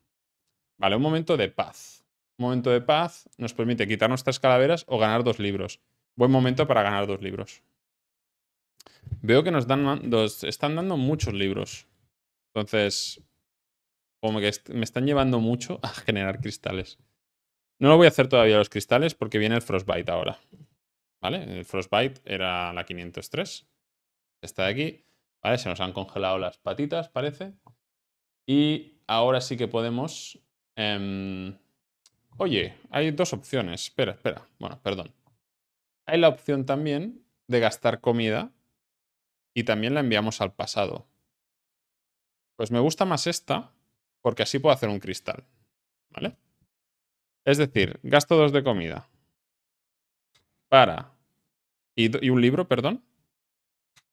Vale, un momento de paz. Un momento de paz nos permite quitar nuestras calaveras o ganar dos libros. Buen momento para ganar dos libros. Veo que nos, dan, nos están dando muchos libros. Entonces, como que me están llevando mucho a generar cristales. No lo voy a hacer todavía los cristales porque viene el Frostbite ahora. ¿Vale? El Frostbite era la 503. Está de aquí. ¿Vale? Se nos han congelado las patitas, parece. Y ahora sí que podemos... Em, oye, hay dos opciones. Espera, espera. Bueno, perdón. Hay la opción también de gastar comida y también la enviamos al pasado. Pues me gusta más esta porque así puedo hacer un cristal. ¿Vale? Es decir, gasto dos de comida para... Y, un libro, perdón.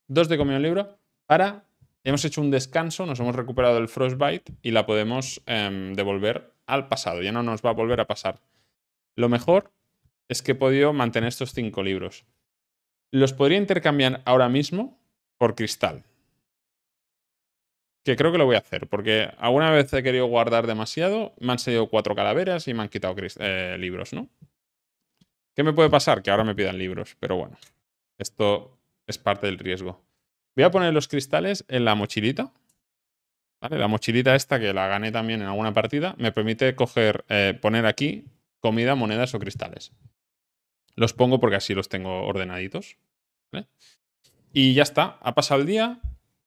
Dos de comida y un libro para... Hemos hecho un descanso, nos hemos recuperado el frostbite y la podemos em, devolver al pasado. Ya no nos va a volver a pasar. Lo mejor es que he podido mantener estos cinco libros. Los podría intercambiar ahora mismo por cristal que creo que lo voy a hacer, porque alguna vez he querido guardar demasiado, me han salido cuatro calaveras y me han quitado eh, libros, ¿no? ¿Qué me puede pasar? Que ahora me pidan libros, pero bueno, esto es parte del riesgo. Voy a poner los cristales en la mochilita. La mochilita esta que la gané también en alguna partida me permite eh, poner aquí comida, monedas o cristales. Los pongo porque así los tengo ordenaditos. Y ya está, ha pasado el día,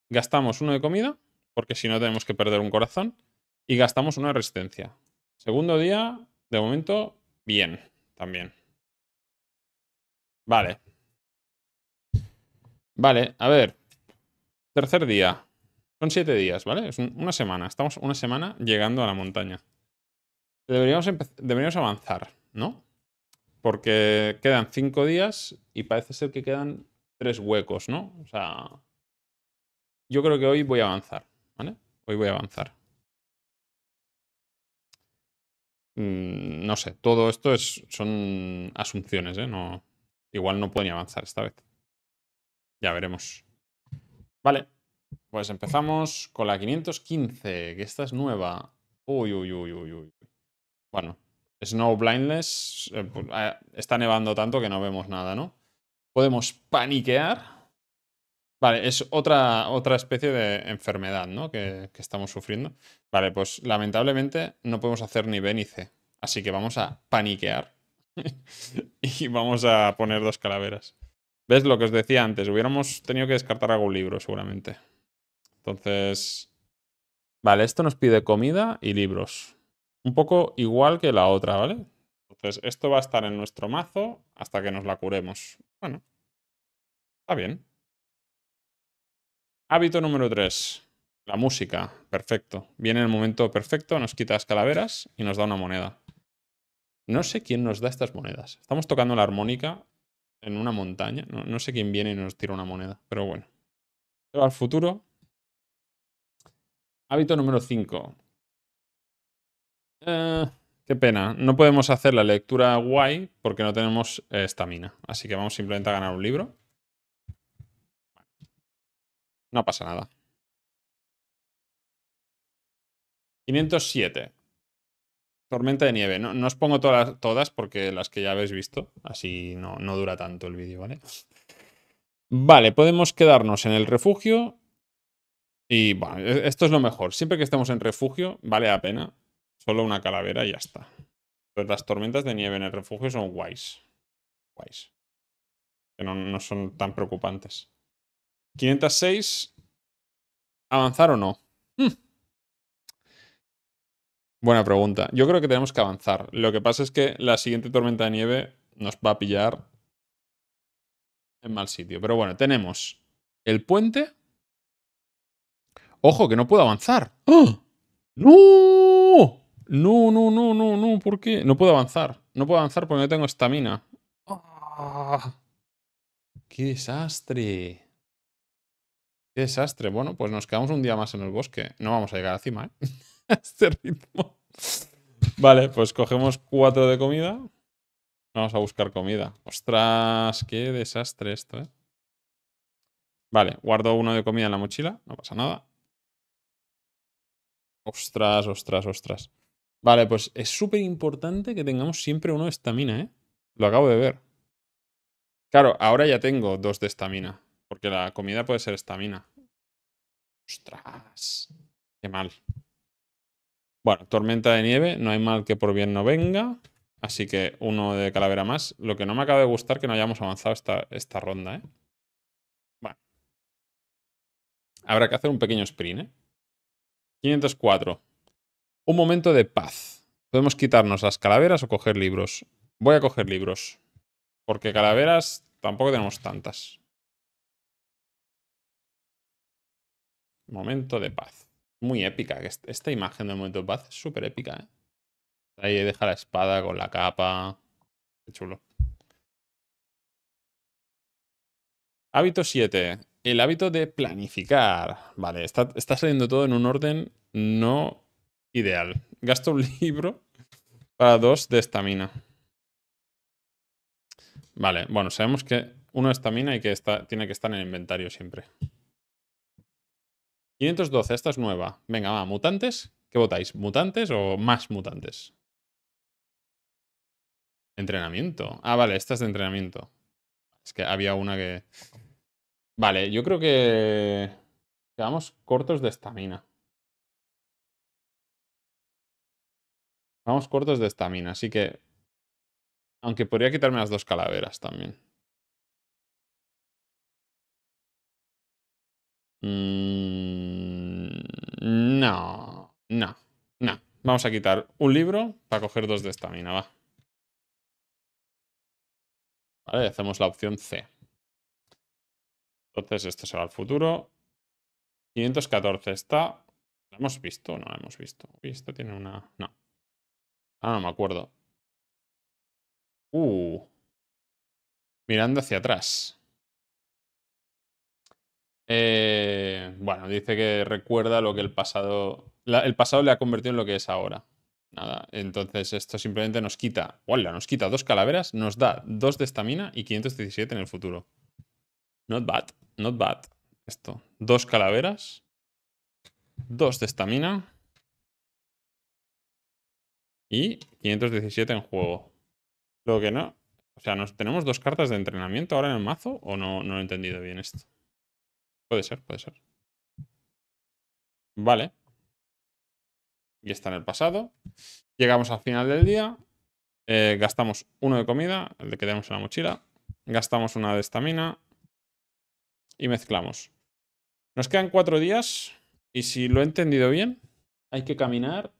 gastamos uno de comida porque si no tenemos que perder un corazón y gastamos una resistencia. Segundo día, de momento, bien, también. Vale. Vale, a ver. Tercer día. Son siete días, ¿vale? Es una semana. Estamos una semana llegando a la montaña. Deberíamos, deberíamos avanzar, ¿no? Porque quedan cinco días y parece ser que quedan tres huecos, ¿no? O sea, yo creo que hoy voy a avanzar. Hoy voy a avanzar. Mm, no sé, todo esto es, son asunciones, ¿eh? No, igual no puedo avanzar esta vez. Ya veremos. Vale, pues empezamos con la 515, que esta es nueva. Uy, uy, uy, uy, uy. Bueno, Snow blindness, eh, pues, ah, está nevando tanto que no vemos nada, ¿no? Podemos paniquear Vale, es otra, otra especie de enfermedad, ¿no? Que, que estamos sufriendo. Vale, pues lamentablemente no podemos hacer ni B C. Así que vamos a paniquear y vamos a poner dos calaveras. ¿Ves lo que os decía antes? Hubiéramos tenido que descartar algún libro, seguramente. Entonces... Vale, esto nos pide comida y libros. Un poco igual que la otra, ¿vale? Entonces, esto va a estar en nuestro mazo hasta que nos la curemos. Bueno, está bien. Hábito número 3. La música. Perfecto. Viene en el momento perfecto, nos quita las calaveras y nos da una moneda. No sé quién nos da estas monedas. Estamos tocando la armónica en una montaña. No, sé quién viene y nos tira una moneda, pero bueno. Pero al futuro. Hábito número 5. Eh, qué pena. No podemos hacer la lectura guay porque no tenemos eh, estamina. Así que vamos simplemente a ganar un libro. No pasa nada. 507. Tormenta de nieve. No, os pongo todas, porque las que ya habéis visto. Así no, no dura tanto el vídeo, ¿vale? Vale, podemos quedarnos en el refugio. Y bueno, e, esto es lo mejor. Siempre que estemos en refugio, vale la pena. Solo una calavera y ya está. las tormentas de nieve en el refugio son guays. Guays. Que no son tan preocupantes. 506. ¿Avanzar o no? Hmm. Buena pregunta. Yo creo que tenemos que avanzar. Lo que pasa es que la siguiente tormenta de nieve nos va a pillar en mal sitio. Pero bueno, tenemos el puente. Ojo, que no puedo avanzar. ¡Ah! No, no, no, no, no. ¿Por qué? No puedo avanzar. No puedo avanzar porque no tengo estamina. ¡Ah! ¡Qué desastre! desastre. Bueno, pues nos quedamos un día más en el bosque. No vamos a llegar a cima, ¿eh? a este ritmo. Vale, pues cogemos cuatro de comida. Vamos a buscar comida. Ostras, qué desastre esto, ¿eh? Vale, guardo uno de comida en la mochila. No pasa nada. Ostras, ostras, ostras. Vale, pues es súper importante que tengamos siempre uno de estamina, ¿eh? Lo acabo de ver. Claro, ahora ya tengo dos de estamina. Porque la comida puede ser estamina. Ostras. Qué mal. Bueno, tormenta de nieve. No hay mal que por bien no venga. Así que uno de calavera más. Lo que no me acaba de gustar que no hayamos avanzado esta, esta ronda, ¿eh? Bueno. Habrá que hacer un pequeño sprint, ¿eh? 504. Un momento de paz. Podemos quitarnos las calaveras o coger libros. Voy a coger libros. Porque calaveras tampoco tenemos tantas. Momento de paz. Muy épica. Esta imagen del momento de paz es súper épica. ¿eh? Ahí deja la espada con la capa. Qué chulo. Hábito 7. El hábito de planificar. Vale, está, saliendo todo en un orden no ideal. Gasto un libro para dos de estamina. Vale, bueno, sabemos que uno de estamina y que tiene que estar en el inventario siempre. 512, esta es nueva. Venga, va, mutantes. ¿Qué votáis? ¿Mutantes o más mutantes? Entrenamiento. Ah, vale, esta es de entrenamiento. Es que había una que... Vale, yo creo que... Quedamos cortos de estamina. Vamos cortos de estamina, así que... Aunque podría quitarme las dos calaveras también. Mm, no, no, no. Vamos a quitar un libro para coger dos de estamina, va. Vale, hacemos la opción C. Entonces, esto será el futuro. 514 está. ¿La hemos visto? No la hemos visto. Uy, esto tiene una. No. Ah, no me acuerdo. Uh. Mirando hacia atrás. Eh, bueno, dice que recuerda lo que el pasado. el pasado le ha convertido en lo que es ahora. Nada, entonces esto simplemente nos quita. ¡walla! Nos quita dos calaveras, nos da dos de estamina y 517 en el futuro. Not bad, not bad. Esto. Dos calaveras. Dos de estamina. Y 517 en juego. Lo que no. O sea, ¿nos tenemos dos cartas de entrenamiento ahora en el mazo? ¿O no, no he entendido bien esto? Puede ser, puede ser. Vale. Y está en el pasado. Llegamos al final del día. Eh, gastamos uno de comida, el de que tenemos en la mochila. Gastamos una de estamina. Y mezclamos. Nos quedan cuatro días. Y si lo he entendido bien, hay que caminar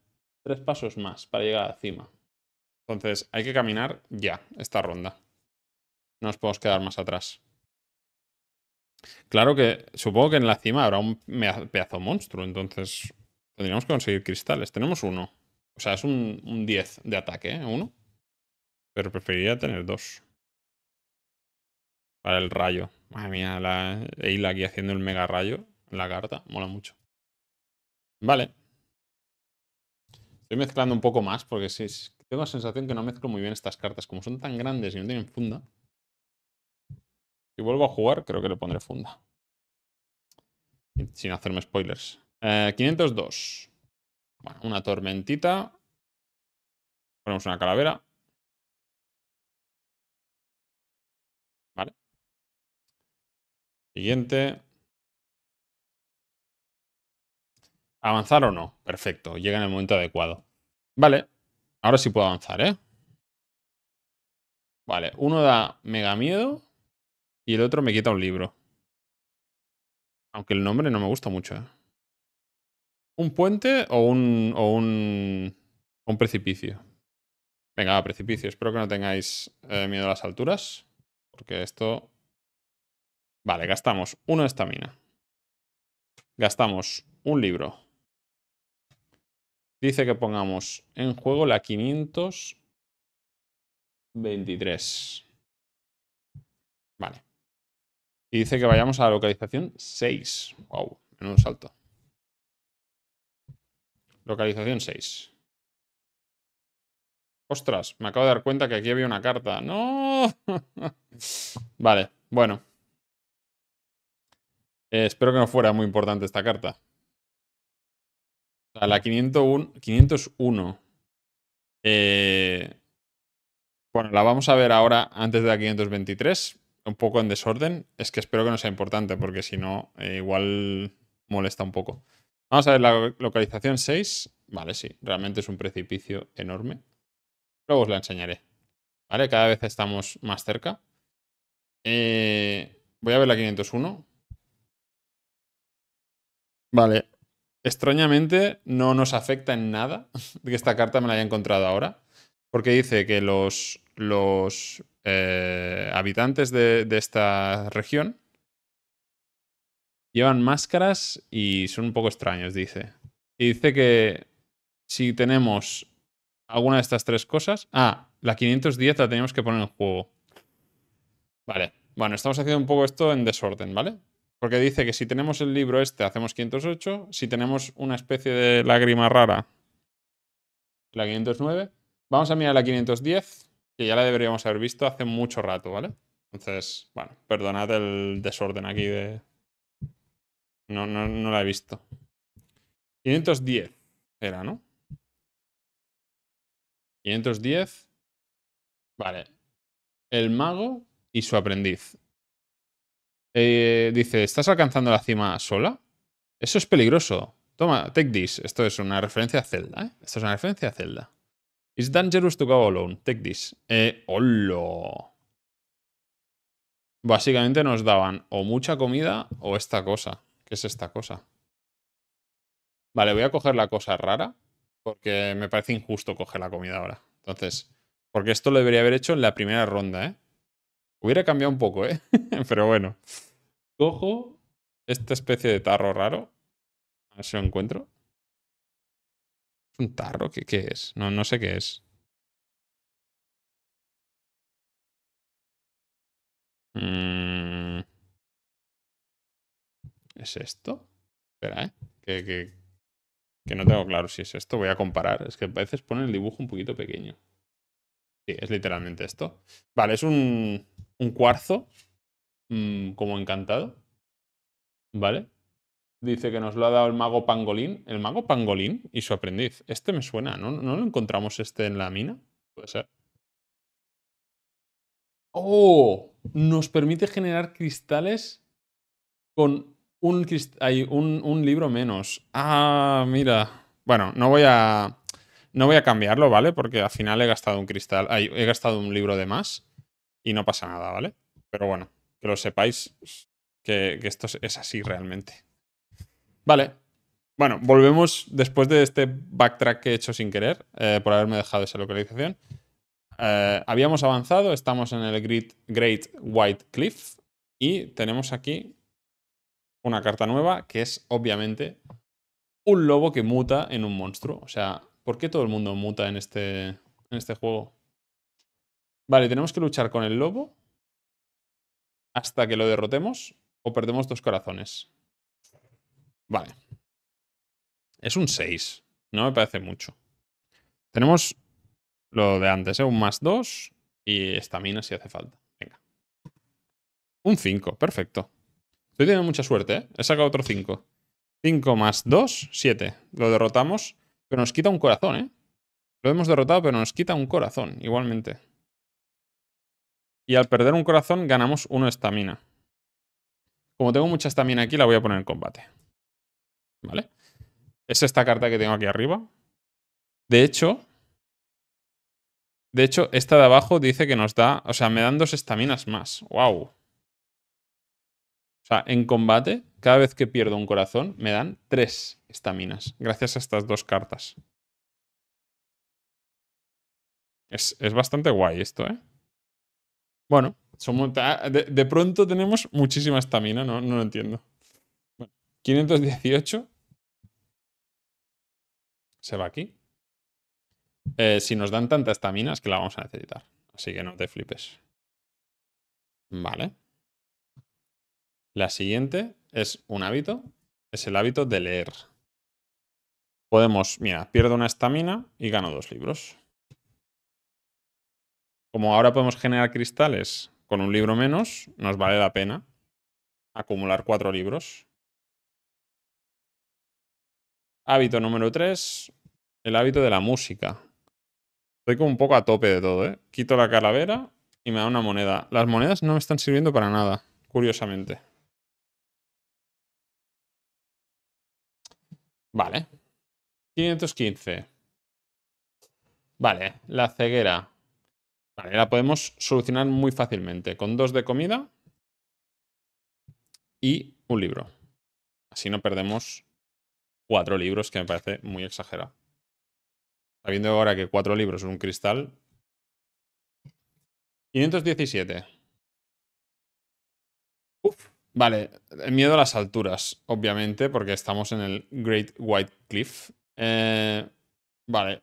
tres pasos más para llegar a la cima. Entonces, hay que caminar ya esta ronda. No nos podemos quedar más atrás. Claro que supongo que en la cima habrá un pedazo monstruo, entonces tendríamos que conseguir cristales. Tenemos uno. O sea, es un 10 de ataque, ¿eh? Uno. Pero preferiría tener dos. Para el rayo. Madre mía, la Eila aquí haciendo el mega rayo en la carta. Mola mucho. Vale. Estoy mezclando un poco más porque sí, tengo la sensación que no mezclo muy bien estas cartas. Como son tan grandes y no tienen funda, si vuelvo a jugar, creo que le pondré funda. Sin hacerme spoilers. 502. Eh, una tormentita. Ponemos una calavera. Vale. Siguiente. ¿Avanzar o no? Perfecto, llega en el momento adecuado. Vale, ahora sí puedo avanzar, ¿eh? Vale, uno da mega miedo. Y el otro me quita un libro. Aunque el nombre no me gusta mucho. ¿eh? ¿Un puente o un, o un, precipicio? Venga, precipicio. Espero que no tengáis eh, miedo a las alturas. Porque esto... Vale, gastamos uno de estamina. Gastamos un libro. Dice que pongamos en juego la 523. Vale. Y dice que vayamos a la localización 6. Wow, un salto. Localización 6. Ostras, me acabo de dar cuenta que aquí había una carta. ¡No! vale, bueno. Eh, espero que no fuera muy importante esta carta. la 501. 501. Eh, bueno, la vamos a ver ahora antes de la 523 un poco en desorden, es que espero que no sea importante, porque si no, eh, igual molesta un poco. Vamos a ver la localización 6. Vale, sí, realmente es un precipicio enorme. Luego os la enseñaré. Vale, cada vez estamos más cerca. Eh, voy a ver la 501. Vale. Extrañamente no nos afecta en nada que esta carta me la haya encontrado ahora. Porque dice que los, los eh, habitantes de, de, esta región llevan máscaras y son un poco extraños, dice. Y dice que si tenemos alguna de estas tres cosas... Ah, la 510 la tenemos que poner en juego. Vale. Bueno, estamos haciendo un poco esto en desorden, ¿vale? Porque dice que si tenemos el libro este, hacemos 508. Si tenemos una especie de lágrima rara, la 509. Vamos a mirar la 510 que ya la deberíamos haber visto hace mucho rato, ¿vale? Entonces, bueno, perdonad el desorden aquí de... No, no, la he visto. 510 era, ¿no? 510. Vale. El mago y su aprendiz. Eh, dice, ¿estás alcanzando la cima sola? Eso es peligroso. Toma, take this. Esto es una referencia a Zelda, ¿eh? Esto es una referencia a Zelda. It's dangerous to go alone. Take this. Eh, ¡Holo! Básicamente nos daban o mucha comida o esta cosa. ¿Qué es esta cosa? Vale, voy a coger la cosa rara porque me parece injusto coger la comida ahora. Entonces, porque esto lo debería haber hecho en la primera ronda, ¿eh? Hubiera cambiado un poco, ¿eh? Pero bueno. Cojo esta especie de tarro raro. A ver si lo encuentro. ¿Un tarro? ¿Qué, es? No, no sé qué es. Mm. ¿Es esto? Espera, ¿eh? Que, que, no tengo claro si es esto. Voy a comparar. Es que a veces pone el dibujo un poquito pequeño. Sí, es literalmente esto. Vale, es un, cuarzo mm, como encantado. ¿Vale? dice que nos lo ha dado el mago Pangolín. El mago Pangolín y su aprendiz. Este me suena, ¿no, ¿No lo encontramos este en la mina? Puede ser. ¡Oh! Nos permite generar cristales con un, hay un, libro menos. Ah, mira. Bueno, no voy a... No voy a cambiarlo, ¿vale? Porque al final he gastado un cristal... he gastado un libro de más y no pasa nada, ¿vale? Pero bueno, que lo sepáis que esto es así realmente. Vale. Bueno, volvemos después de este backtrack que he hecho sin querer, eh, por haberme dejado esa localización. Eh, habíamos avanzado, estamos en el Great, Great White Cliff y tenemos aquí una carta nueva que es obviamente un lobo que muta en un monstruo. O sea, ¿por qué todo el mundo muta en este, en este juego? Vale, tenemos que luchar con el lobo hasta que lo derrotemos o perdemos dos corazones. Vale. Es un 6. No me parece mucho. Tenemos lo de antes, ¿eh? Un más 2 y estamina si hace falta. Venga. Un 5, perfecto. Estoy teniendo mucha suerte, ¿eh? He sacado otro 5. 5 más 2, 7. Lo derrotamos, pero nos quita un corazón, ¿eh? Lo hemos derrotado, pero nos quita un corazón, igualmente. Y al perder un corazón, ganamos 1 estamina. Como tengo mucha estamina aquí, la voy a poner en combate. ¿Vale? Es esta carta que tengo aquí arriba. De hecho, de hecho, esta de abajo dice que nos da, o sea, me dan dos estaminas más. ¡guau! O sea, en combate, cada vez que pierdo un corazón, me dan tres estaminas, gracias a estas dos cartas. Es, bastante guay esto, ¿eh? Bueno, ah, de, de, pronto tenemos muchísima estamina, no, no lo entiendo. 518 se va aquí. Eh, si nos dan tanta estamina es que la vamos a necesitar. Así que no te flipes. Vale. La siguiente es un hábito. Es el hábito de leer. Podemos, mira, pierdo una estamina y gano dos libros. Como ahora podemos generar cristales con un libro menos, nos vale la pena acumular cuatro libros. Hábito número 3, el hábito de la música. Estoy como un poco a tope de todo, ¿eh? Quito la calavera y me da una moneda. Las monedas no me están sirviendo para nada, curiosamente. Vale. 515. Vale, la ceguera. Vale, la podemos solucionar muy fácilmente. Con dos de comida y un libro. Así no perdemos cuatro libros, que me parece muy exagerado. Sabiendo ahora que cuatro libros son un cristal. 517. vale, miedo a las alturas, obviamente, porque estamos en el Great White Cliff. Eh, vale,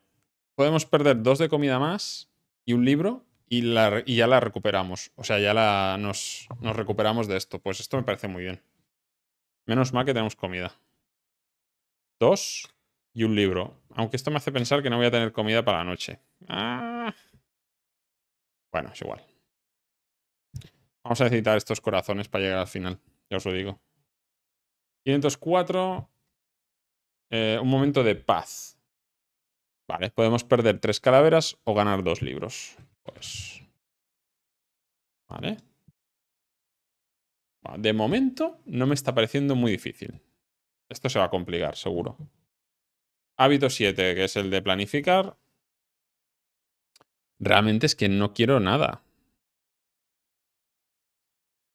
podemos perder dos de comida más y un libro y, y ya la recuperamos. O sea, ya la, nos, nos recuperamos de esto. Pues esto me parece muy bien. Menos mal que tenemos comida dos y un libro. Aunque esto me hace pensar que no voy a tener comida para la noche. Ah. Bueno, es igual. Vamos a necesitar estos corazones para llegar al final. Ya os lo digo. 504. Eh, un momento de paz. Vale, podemos perder tres calaveras o ganar dos libros. Pues. Vale. De momento no me está pareciendo muy difícil. Esto se va a complicar, seguro. Hábito 7, que es el de planificar. Realmente es que no quiero nada.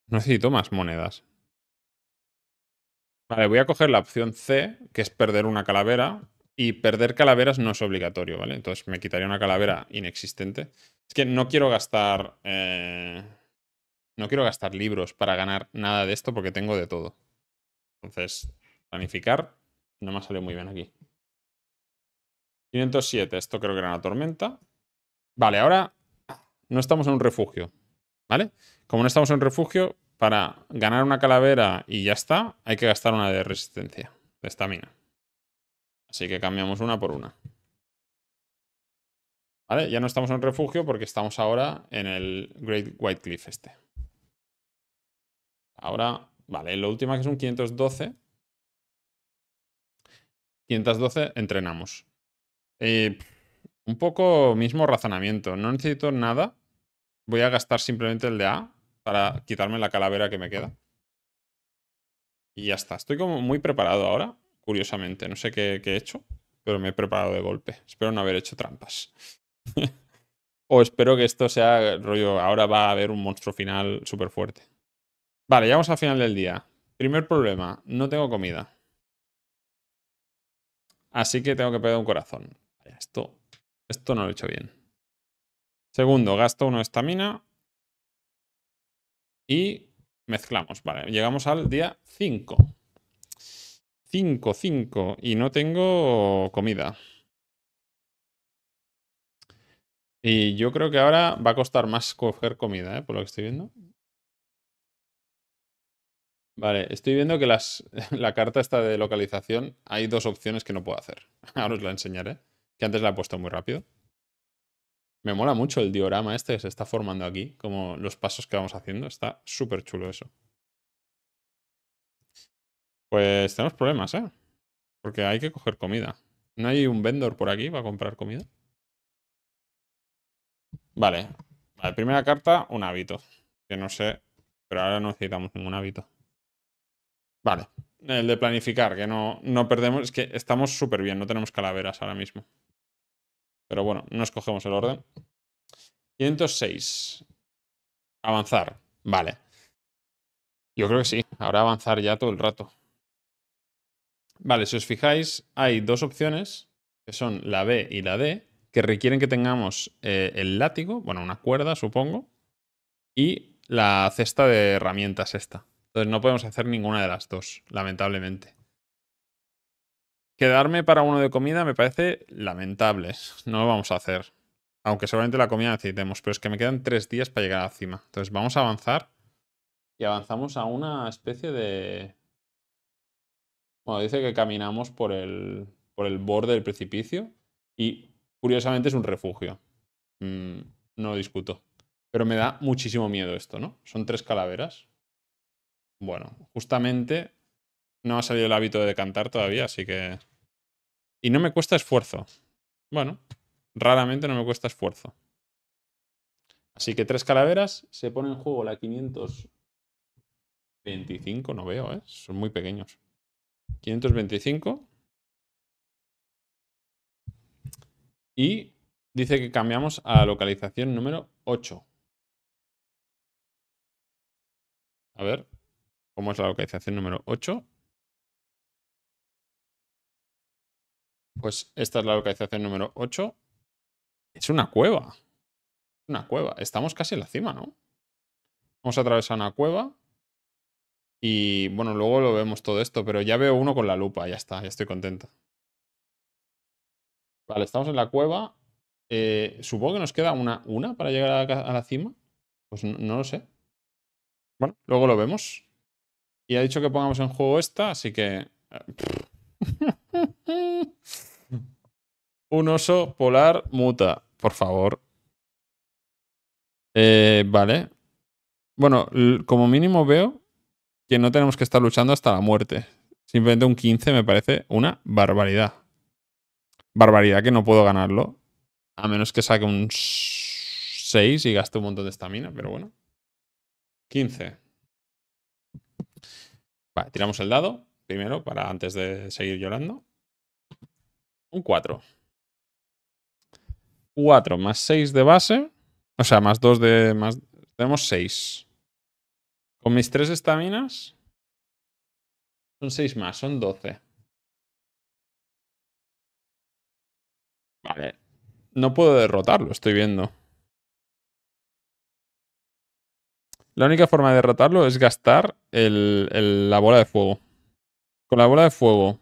No necesito más monedas. Vale, voy a coger la opción C, que es perder una calavera. Y perder calaveras no es obligatorio, ¿vale? Entonces me quitaría una calavera inexistente. Es que no quiero gastar... Eh, no quiero gastar libros para ganar nada de esto porque tengo de todo. Entonces, Planificar. No me ha salido muy bien aquí. 507. Esto creo que era una tormenta. Vale, ahora no estamos en un refugio. ¿Vale? Como no estamos en un refugio, para ganar una calavera y ya está, hay que gastar una de resistencia, de estamina. Así que cambiamos una por una. ¿Vale? Ya no estamos en un refugio porque estamos ahora en el Great White Cliff este. Ahora, vale, lo última que es un 512. 512 entrenamos. un poco mismo razonamiento. No necesito nada. Voy a gastar simplemente el de A para quitarme la calavera que me queda. Y ya está. Estoy como muy preparado ahora, curiosamente. No sé qué, qué he hecho, pero me he preparado de golpe. Espero no haber hecho trampas. o espero que esto sea rollo. Ahora va a haber un monstruo final súper fuerte. Vale, vamos al final del día. Primer problema, no tengo comida. Así que tengo que pegar un corazón. Esto, esto no lo he hecho bien. Segundo, gasto uno de estamina. Y mezclamos. Vale, llegamos al día 5. 5, 5. Y no tengo comida. Y yo creo que ahora va a costar más coger comida, ¿eh? por lo que estoy viendo. Vale, estoy viendo que la carta está de localización hay dos opciones que no puedo hacer. Ahora os la enseñaré, que antes la he puesto muy rápido. Me mola mucho el diorama este que se está formando aquí, como los pasos que vamos haciendo. Está súper chulo eso. Pues tenemos problemas, ¿eh? Porque hay que coger comida. ¿No hay un vendor por aquí para comprar comida? Vale. Vale, primera carta, un hábito. Que no sé, pero ahora no necesitamos ningún hábito. Vale. El de planificar, que no, no perdemos. Es que estamos súper bien, no tenemos calaveras ahora mismo. Pero bueno, no escogemos el orden. 506. Avanzar. Vale. Yo creo que sí. Ahora avanzar ya todo el rato. Vale, si os fijáis, hay dos opciones, que son la B y la D, que requieren que tengamos eh, el látigo, bueno, una cuerda, supongo, y la cesta de herramientas esta. Entonces no podemos hacer ninguna de las dos, lamentablemente. Quedarme para uno de comida me parece lamentable. No lo vamos a hacer. Aunque seguramente la comida necesitemos, pero es que me quedan tres días para llegar a la cima. Entonces vamos a avanzar y avanzamos a una especie de... Bueno, dice que caminamos por el, por el borde del precipicio y curiosamente es un refugio. Mm, no lo discuto. Pero me da muchísimo miedo esto, ¿no? Son tres calaveras. Bueno, justamente no ha salido el hábito de cantar todavía, así que... Y no me cuesta esfuerzo. Bueno, raramente no me cuesta esfuerzo. Así que tres calaveras, se pone en juego la 525, no veo, ¿eh? Son muy pequeños. 525. Y dice que cambiamos a localización número 8. A ver, ¿Cómo es la localización número 8? Pues esta es la localización número 8. Es una cueva. Una cueva. Estamos casi en la cima, ¿no? Vamos a atravesar una cueva. Y bueno, luego lo vemos todo esto, pero ya veo uno con la lupa, ya está, ya estoy contento. Vale, estamos en la cueva. Eh, supongo que nos queda una, una para llegar a la, cima. Pues no lo sé. Bueno, luego lo vemos. Y ha dicho que pongamos en juego esta, así que... Eh, un oso polar muta, por favor. Eh, vale. Bueno, como mínimo veo que no tenemos que estar luchando hasta la muerte. Simplemente un 15 me parece una barbaridad. Barbaridad que no puedo ganarlo. A menos que saque un 6 y gaste un montón de estamina, pero bueno. 15. Vale, tiramos el dado primero para antes de seguir llorando. Un 4. 4 más 6 de base. O sea, más 2 de. Más, tenemos 6. Con mis 3 estaminas. Son 6 más, son 12. Vale. No puedo derrotarlo, estoy viendo. La única forma de derrotarlo es gastar la bola de fuego. Con la bola de fuego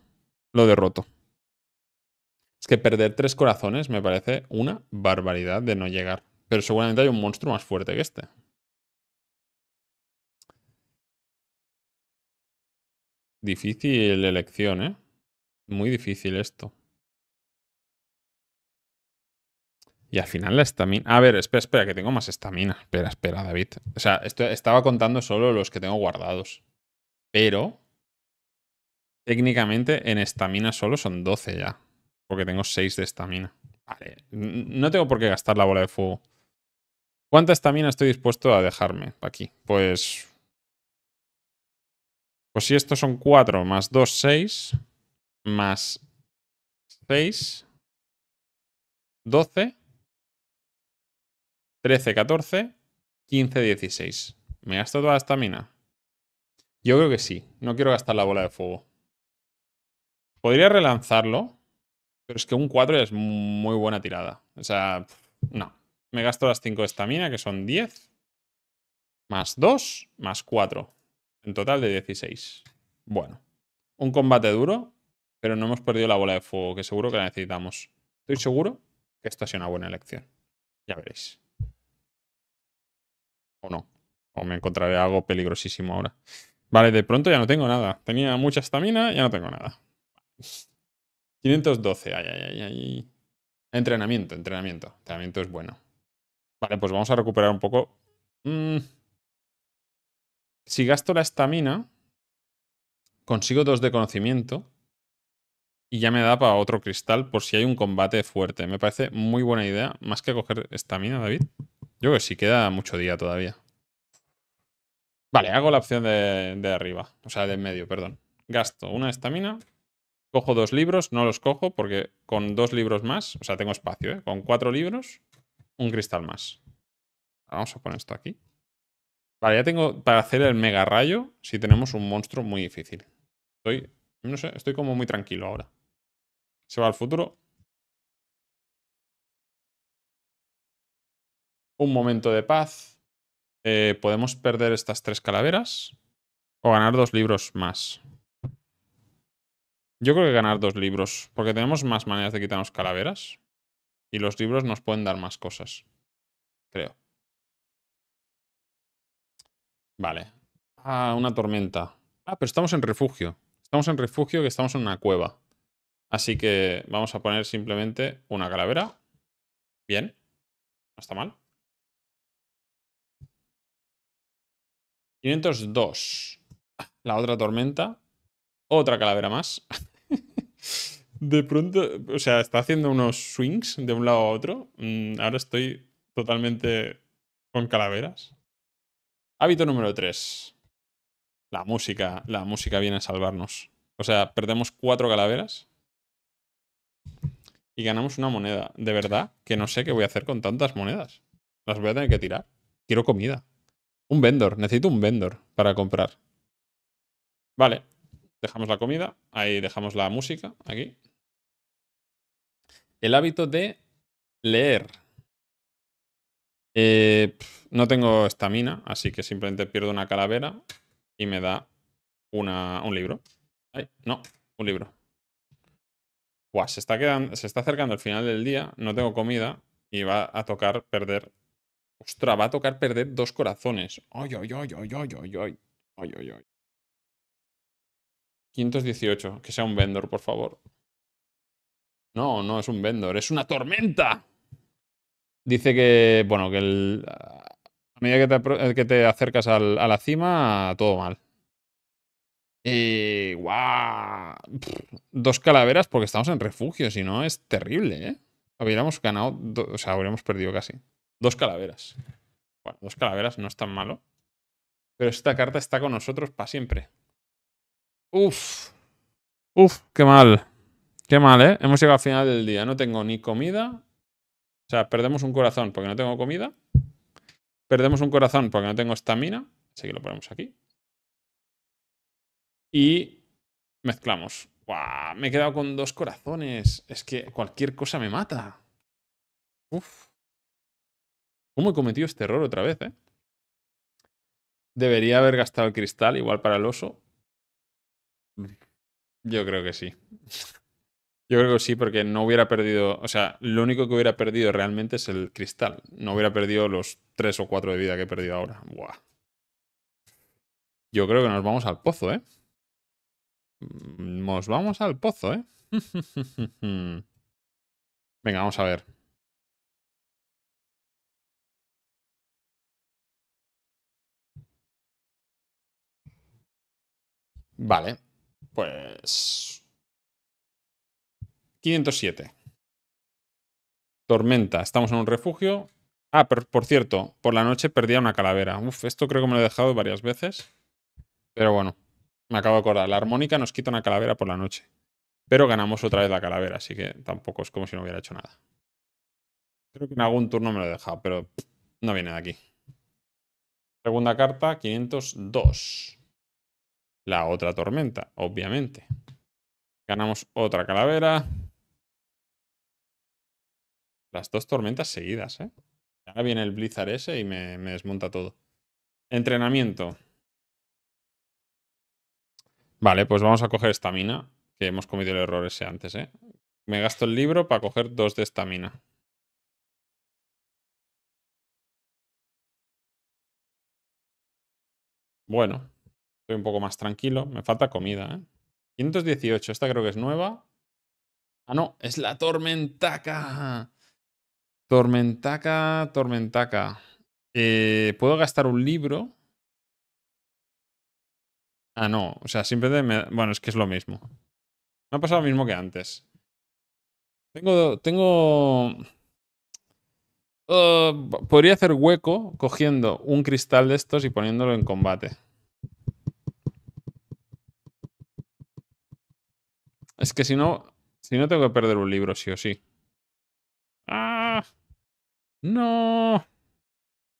lo derroto. Es que perder tres corazones me parece una barbaridad de no llegar. Pero seguramente hay un monstruo más fuerte que este. Difícil elección, ¿eh? Muy difícil esto. Y al final la estamina. A ver, espera, espera, que tengo más estamina. Espera, espera, David. O sea, esto, estaba contando solo los que tengo guardados. Pero. Técnicamente en estamina solo son 12 ya. Porque tengo 6 de estamina. Vale. No tengo por qué gastar la bola de fuego. ¿Cuánta estamina estoy dispuesto a dejarme aquí? Pues. Pues si estos son 4 más 2, 6. Más 6. 12. 13, 14, 15, 16. ¿Me gasto toda la estamina? Yo creo que sí. No quiero gastar la bola de fuego. Podría relanzarlo, pero es que un 4 es muy buena tirada. O sea, no. Me gasto las 5 de estamina, que son 10. Más 2, más 4. En total de 16. Bueno. Un combate duro, pero no hemos perdido la bola de fuego, que seguro que la necesitamos. Estoy seguro que esto ha sido una buena elección. Ya veréis. O no. O me encontraré algo peligrosísimo ahora. Vale, de pronto ya no tengo nada. Tenía mucha estamina, ya no tengo nada. 512, ay, ay, ay, Entrenamiento, entrenamiento. Entrenamiento es bueno. Vale, pues vamos a recuperar un poco. Mm. Si gasto la estamina, consigo dos de conocimiento y ya me da para otro cristal por si hay un combate fuerte. Me parece muy buena idea, más que coger estamina, David. Yo que sí queda mucho día todavía. Vale, hago la opción de, arriba. O sea, de medio, perdón. Gasto una estamina. Cojo dos libros. No los cojo porque con dos libros más... O sea, tengo espacio, ¿eh? Con cuatro libros, un cristal más. Vamos a poner esto aquí. Vale, ya tengo para hacer el mega rayo si tenemos un monstruo muy difícil. Estoy, no sé, estoy como muy tranquilo ahora. Se va al futuro, Un momento de paz. Eh, podemos perder estas tres calaveras o ganar dos libros más. Yo creo que ganar dos libros, porque tenemos más maneras de quitarnos calaveras y los libros nos pueden dar más cosas. Creo. Vale. Ah, una tormenta. Ah, pero estamos en refugio. Estamos en refugio que estamos en una cueva. Así que vamos a poner simplemente una calavera. Bien. No está mal. 502. La otra tormenta. Otra calavera más. de pronto, o sea, está haciendo unos swings de un lado a otro. Mm, ahora estoy totalmente con calaveras. Hábito número 3. La música. La música viene a salvarnos. O sea, perdemos cuatro calaveras. Y ganamos una moneda. De verdad que no sé qué voy a hacer con tantas monedas. Las voy a tener que tirar. Quiero comida. Un vendor, necesito un vendor para comprar. Vale, dejamos la comida, ahí dejamos la música, aquí. El hábito de leer. Eh, no tengo estamina, así que simplemente pierdo una calavera y me da una, un libro. no, un libro. se está, quedando, se está acercando el final del día, no tengo comida y va a tocar perder Ostras, va a tocar perder dos corazones. Ay, ay, ay, ay, ay, ay, ay. Ay, ay, ay. 518. Que sea un vendor, por favor. No, no es un vendor, es una tormenta. Dice que, bueno, que el, a medida que te, eh, acercas a la cima, todo mal. Y, ¡Guau! dos calaveras porque estamos en refugio, si no es terrible, ¿eh? Habríamos ganado, o sea, habríamos perdido casi. Dos calaveras. Bueno, dos calaveras no es tan malo. Pero esta carta está con nosotros para siempre. Uf. Uf, qué mal. Qué mal, ¿eh? Hemos llegado al final del día. No tengo ni comida. O sea, perdemos un corazón porque no tengo comida. Perdemos un corazón porque no tengo estamina. Así que lo ponemos aquí. Y mezclamos. ¡Wow! Me he quedado con dos corazones. Es que cualquier cosa me mata. Uf. ¿Cómo he cometido este error otra vez, eh? Debería haber gastado el cristal igual para el oso. Yo creo que sí. Yo creo que sí, porque no hubiera perdido. O sea, lo único que hubiera perdido realmente es el cristal. No hubiera perdido los tres o cuatro de vida que he perdido ahora. Buah. Yo creo que nos vamos al pozo, ¿eh? Mm, nos vamos al pozo, ¿eh? Venga, vamos a ver. Vale, pues... 507. Tormenta, estamos en un refugio. Ah, por, por cierto, por la noche perdía una calavera. Uf, esto creo que me lo he dejado varias veces. Pero bueno, me acabo de acordar. La armónica nos quita una calavera por la noche. Pero ganamos otra vez la calavera, así que tampoco es como si no hubiera hecho nada. Creo que en algún turno me lo he dejado, pero no viene de aquí. Segunda carta, 502 la otra tormenta, obviamente. Ganamos otra calavera. Las dos tormentas seguidas, ¿eh? Ahora viene el Blizzard ese y me, desmonta todo. Entrenamiento. Vale, pues vamos a coger esta mina, que hemos cometido el error ese antes, ¿eh? Me gasto el libro para coger dos de esta mina. Bueno, Estoy un poco más tranquilo. Me falta comida, ¿eh? 518, esta creo que es nueva. Ah, no, es la tormentaca. Tormentaca, tormentaca. Eh, ¿Puedo gastar un libro? Ah, no. O sea, simplemente Bueno, es que es lo mismo. Me ha pasado lo mismo que antes. Tengo... Tengo... Eh, podría hacer hueco cogiendo un cristal de estos y poniéndolo en combate. Es que si no, si no tengo que perder un libro, sí o sí. ¡Ah! ¡No!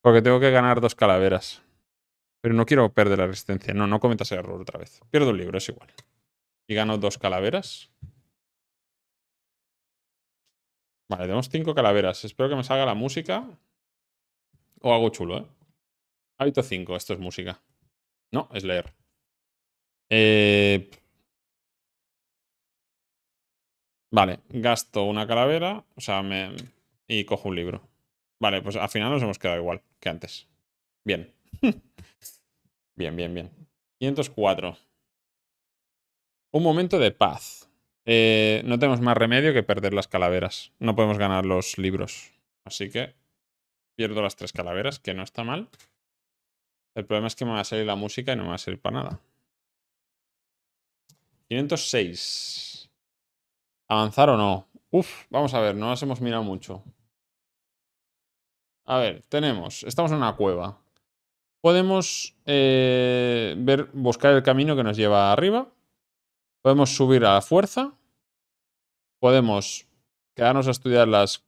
Porque tengo que ganar dos calaveras. Pero no quiero perder la resistencia. No, no cometas el error otra vez. Pierdo un libro, es igual. Y gano dos calaveras. Vale, tenemos cinco calaveras. Espero que me salga la música. O hago chulo, ¿eh? Hábito 5, esto es música. No, es leer. Eh, Vale, gasto una calavera, o sea, me... y cojo un libro. Vale, pues al final nos hemos quedado igual que antes. Bien. bien, bien, bien. 504. Un momento de paz. Eh, no tenemos más remedio que perder las calaveras. No podemos ganar los libros. Así que pierdo las tres calaveras, que no está mal. El problema es que me va a salir la música y no me va a salir para nada. 506. ¿Avanzar o no? Uf, vamos a ver, no las hemos mirado mucho. A ver, tenemos, estamos en una cueva. Podemos eh, ver, buscar el camino que nos lleva arriba. Podemos subir a la fuerza. Podemos quedarnos a estudiar las,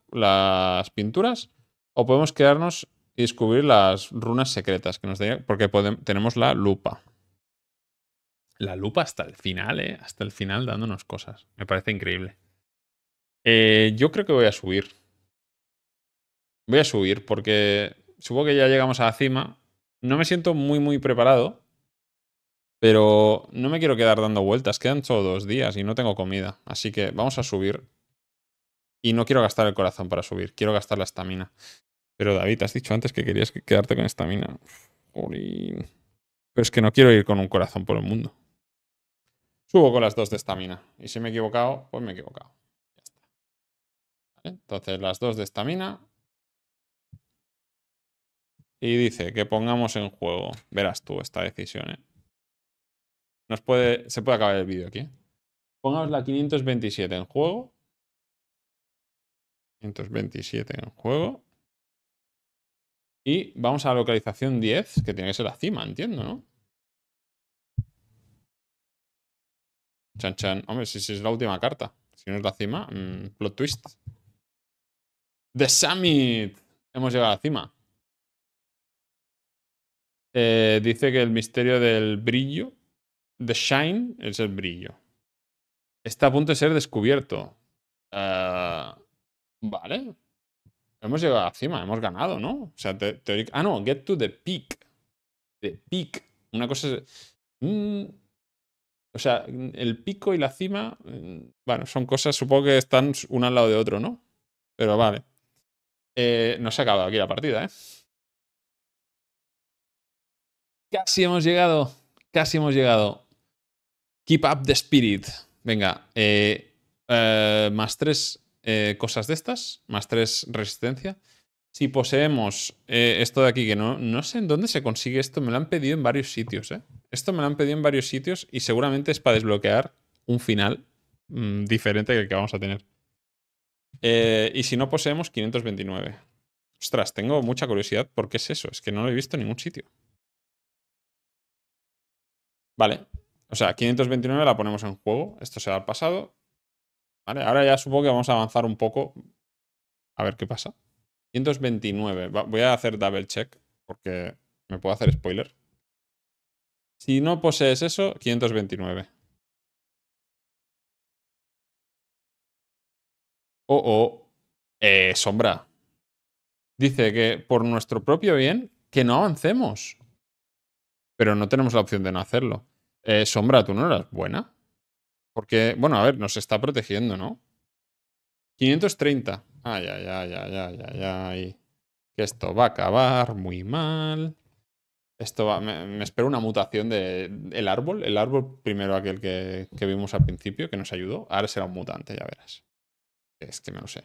pinturas. O podemos quedarnos y descubrir las runas secretas que nos porque tenemos la lupa la lupa hasta el final, ¿eh? Hasta el final dándonos cosas. Me parece increíble. Eh, yo creo que voy a subir. Voy a subir porque supongo que ya llegamos a la cima. No me siento muy, muy preparado. Pero no me quiero quedar dando vueltas. Quedan solo dos días y no tengo comida. Así que vamos a subir. Y no quiero gastar el corazón para subir. Quiero gastar la estamina. Pero David, has dicho antes que querías quedarte con estamina. Pero es que no quiero ir con un corazón por el mundo. Subo con las dos de estamina. Y si me he equivocado, pues me he equivocado. Entonces las dos de estamina. Y dice que pongamos en juego. Verás tú esta decisión, ¿eh? se puede acabar el vídeo aquí. ¿eh? Pongamos la 527 en juego. 527 en juego. Y vamos a la localización 10, que tiene que ser la cima, entiendo, ¿no? Chan, chan. Hombre, si, es la última carta. Si no es la cima, mm, plot twist. The Summit. Hemos llegado a la cima. Eh, dice que el misterio del brillo, The Shine, es el brillo. Está a punto de ser descubierto. Eh, vale. Hemos llegado a la cima, hemos ganado, ¿no? sea, Ah, no, get to the peak. The peak. Una cosa es. Mm, o sea, el pico y la cima, mm, bueno, son cosas, supongo que están una al lado de otro, ¿no? Pero vale. Eh, no se ha acabado aquí la partida, ¿eh? Casi hemos llegado, casi hemos llegado. Keep up the spirit. Venga, eh, eh, más tres cosas de estas, más tres resistencia si poseemos eh, esto de aquí, que no, no sé en dónde se consigue esto, me lo han pedido en varios sitios, ¿eh? Esto me lo han pedido en varios sitios y seguramente es para desbloquear un final mm, diferente que el que vamos a tener. Eh, y si no poseemos 529. Ostras, tengo mucha curiosidad por qué es eso, es que no lo he visto en ningún sitio. Vale, o sea, 529 la ponemos en juego, esto será al pasado. Vale, ahora ya supongo que vamos a avanzar un poco. A ver qué pasa. 529. voy a hacer double check porque me puedo hacer spoiler. Si no posees eso, 529. Oh, oh. Eh, sombra. Dice que por nuestro propio bien, que no avancemos. Pero no tenemos la opción de no hacerlo. Eh, sombra, tú no eras buena. Porque, bueno, a ver, nos está protegiendo, ¿no? 530. Ay, ay, ay, ay, ay, ay, ay. Que esto va a acabar muy mal. Esto va, me, espero una mutación del el árbol. El árbol primero aquel que, que, vimos al principio, que nos ayudó. Ahora será un mutante, ya verás. Es que me lo sé.